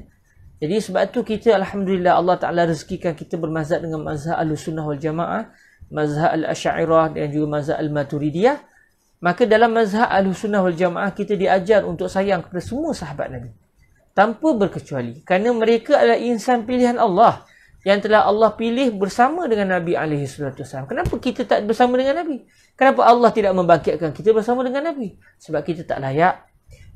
Speaker 1: Jadi sebab tu kita alhamdulillah Allah Taala rezekikan kita bermazhab dengan mazhab al Sunnah wal Jamaah, mazhab Al-Asy'ariyah dan juga mazhab Al-Maturidiyah. Maka dalam mazhab al Sunnah wal Jamaah kita diajar untuk sayang kepada semua sahabat Nabi tanpa berkecuali kerana mereka adalah insan pilihan Allah yang telah Allah pilih bersama dengan Nabi alaihi salatu Kenapa kita tak bersama dengan Nabi? Kenapa Allah tidak membangkitkan kita bersama dengan Nabi? Sebab kita tak layak.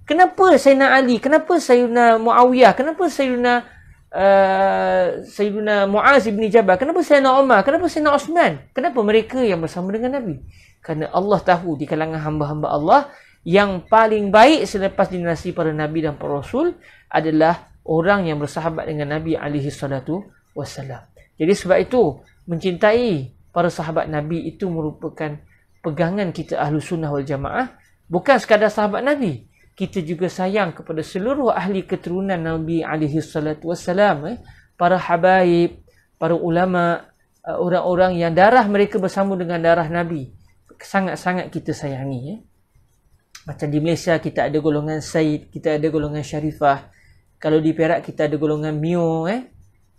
Speaker 1: Kenapa Sayyidina Ali? Kenapa Sayyidina Muawiyah? Kenapa Sayyidina uh, Sayyidina Muaz bin Jabal? Kenapa Sayyidina Umar? Kenapa Sayyidina Osman? Kenapa mereka yang bersama dengan Nabi? Kerana Allah tahu di kalangan hamba-hamba Allah yang paling baik selepas dinasi para Nabi dan para Rasul adalah orang yang bersahabat dengan Nabi alaihi salatu wasallam wasallam. Jadi sebab itu mencintai para sahabat Nabi itu merupakan pegangan kita ahlu sunnah wal jamaah. Bukan sekadar sahabat Nabi. Kita juga sayang kepada seluruh ahli keturunan Nabi alaihi salatu wasallam. Eh. Para habaib, para ulama, eh, orang-orang yang darah mereka bersambung dengan darah Nabi. Sangat-sangat kita sayangi. Eh. Macam di Malaysia kita ada golongan Said, kita ada golongan Syarifah. Kalau di Perak kita ada golongan Mio. Eh.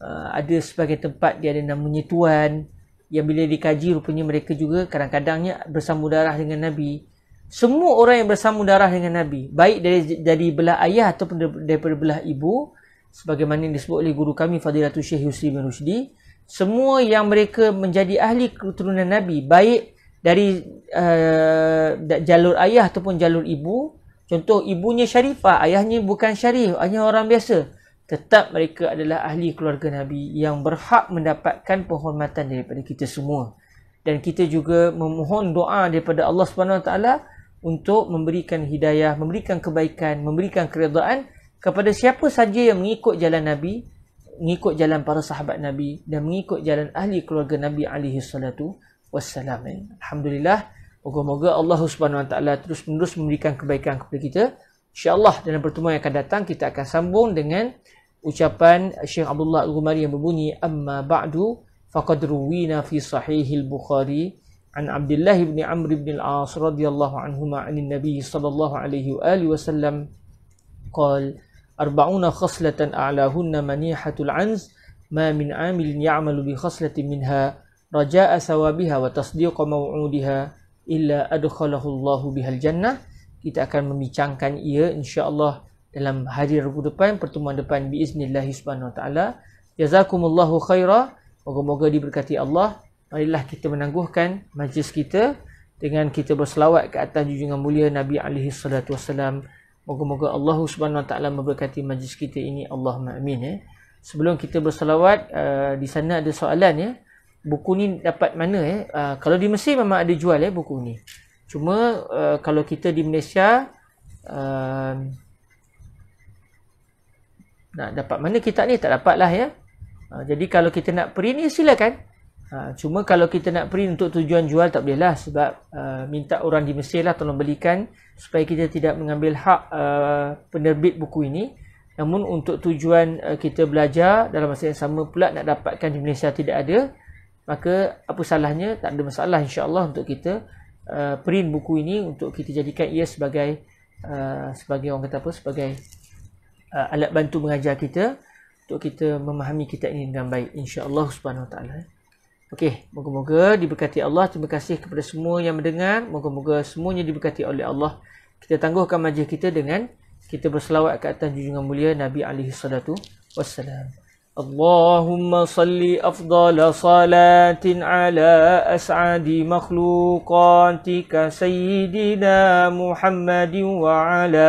Speaker 1: Uh, ada sebagai tempat dia ada namanya tuan yang bila dikaji rupanya mereka juga kadang-kadangnya bersambung darah dengan nabi semua orang yang bersambung darah dengan nabi baik dari dari belah ayah ataupun daripada belah ibu sebagaimana yang disebut oleh guru kami Fadilatul Syekh Yusri bin Rushdi semua yang mereka menjadi ahli keturunan nabi baik dari uh, jalur ayah ataupun jalur ibu contoh ibunya syarifah ayahnya bukan syarif hanya orang biasa tetap mereka adalah ahli keluarga Nabi yang berhak mendapatkan penghormatan daripada kita semua dan kita juga memohon doa daripada Allah Subhanahu Wa Taala untuk memberikan hidayah, memberikan kebaikan, memberikan keredaan kepada siapa saja yang mengikut jalan Nabi, mengikut jalan para sahabat Nabi dan mengikut jalan ahli keluarga Nabi alaihi salatu wassalam. Alhamdulillah, Semoga Allah Subhanahu Wa Taala terus menerus memberikan kebaikan kepada kita. Insya Allah dalam pertemuan yang akan datang kita akan sambung dengan ucapan Syekh Abdullah Al-Ghumari yang berbunyi amma ba'du faqad ruwina fi sahihil bukhari an Abdullah ibn Amr ibn al-As radhiyallahu anhuma anin nabi sallallahu alaihi wa alihi wasallam qol arba'una khaslatan a'lahunna manihatul anz ma min amilin ya'malu bi khaslatin minha raja'a sawabiha wa tasdiq maw'udiha illa adkhalahu Allah bihal jannah kita akan membincangkan ia insyaallah dalam hari Rabu depan pertemuan depan biiznillahi subhanahu wa taala jazakumullahu khaira moga-moga diberkati Allah marilah kita menangguhkan majlis kita dengan kita berselawat ke atas junjungan mulia Nabi alaihi salatu wasalam moga-moga Allah subhanahu wa taala memberkati majlis kita ini Allah amin ya eh. sebelum kita berselawat uh, di sana ada soalan ya eh. buku ni dapat mana ya eh? uh, kalau di Mesir memang ada jual ya eh, buku ni cuma uh, kalau kita di Malaysia uh, nak dapat mana kitab ni tak dapat lah ya. Ha, jadi kalau kita nak print ni silakan. Ha, cuma kalau kita nak print untuk tujuan jual tak bolehlah sebab uh, minta orang di Mesir lah tolong belikan supaya kita tidak mengambil hak uh, penerbit buku ini. Namun untuk tujuan uh, kita belajar dalam masa yang sama pula nak dapatkan di Malaysia tidak ada. Maka apa salahnya tak ada masalah insya-Allah untuk kita uh, print buku ini untuk kita jadikan ia sebagai uh, sebagai orang kata apa sebagai uh, alat bantu mengajar kita untuk kita memahami kita ini dengan baik insya-Allah Subhanahu taala. Eh. Okey, moga-moga diberkati Allah. Terima kasih kepada semua yang mendengar. Moga-moga semuanya diberkati oleh Allah. Kita tangguhkan majlis kita dengan kita berselawat ke atas junjungan mulia Nabi alaihi salatu wassalam. اللهم صل افضل صلاه على اسعد مخلوقاتك سيدنا محمد ala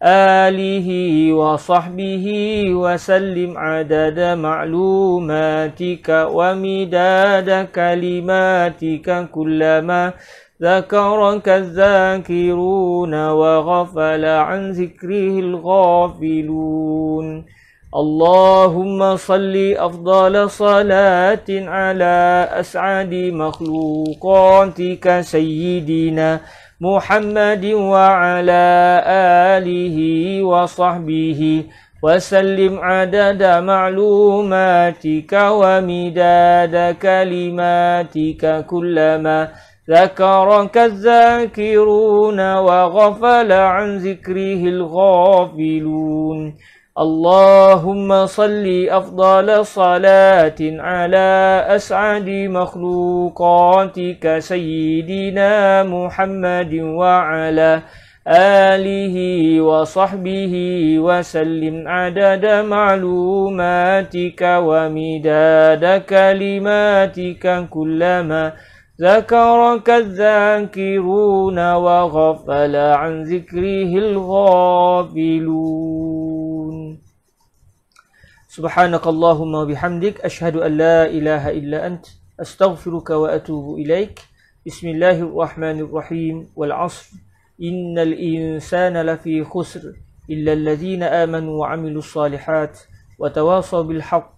Speaker 1: alihi wa sahbihi wa sallim adada ma'lumatika wa midada kalimatika kullama zakaraka zakiruna wa ghafala an zikrihi al-ghafilun Allahumma salli afdala salatin ala as'adi makhlukatika sayyidina wa محمد وعلى آله وصحبه وسلم عدد معلوماتك ومداد كلماتك كلما ذكرك الذاكرون وغفل عن ذكره الغافلون اللهم صل أفضل صلاة على أسعد مخلوقاتك سيدنا محمد وعلى آله وصحبه وسلم عدد معلوماتك ومداد كلماتك كلما ذكرك الذاكرون وغفل عن ذكره الغافلون سبحانك اللهم وبحمدك أشهد أن لا إله إلا أنت أستغفرك وأتوب إليك بسم الله الرحمن الرحيم والعصر إن الإنسان لفي خسر إلا الذين آمنوا وعملوا الصالحات وتواصوا بالحق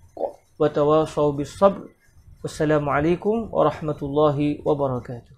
Speaker 1: وتواصوا بالصبر والسلام عليكم ورحمة الله وبركاته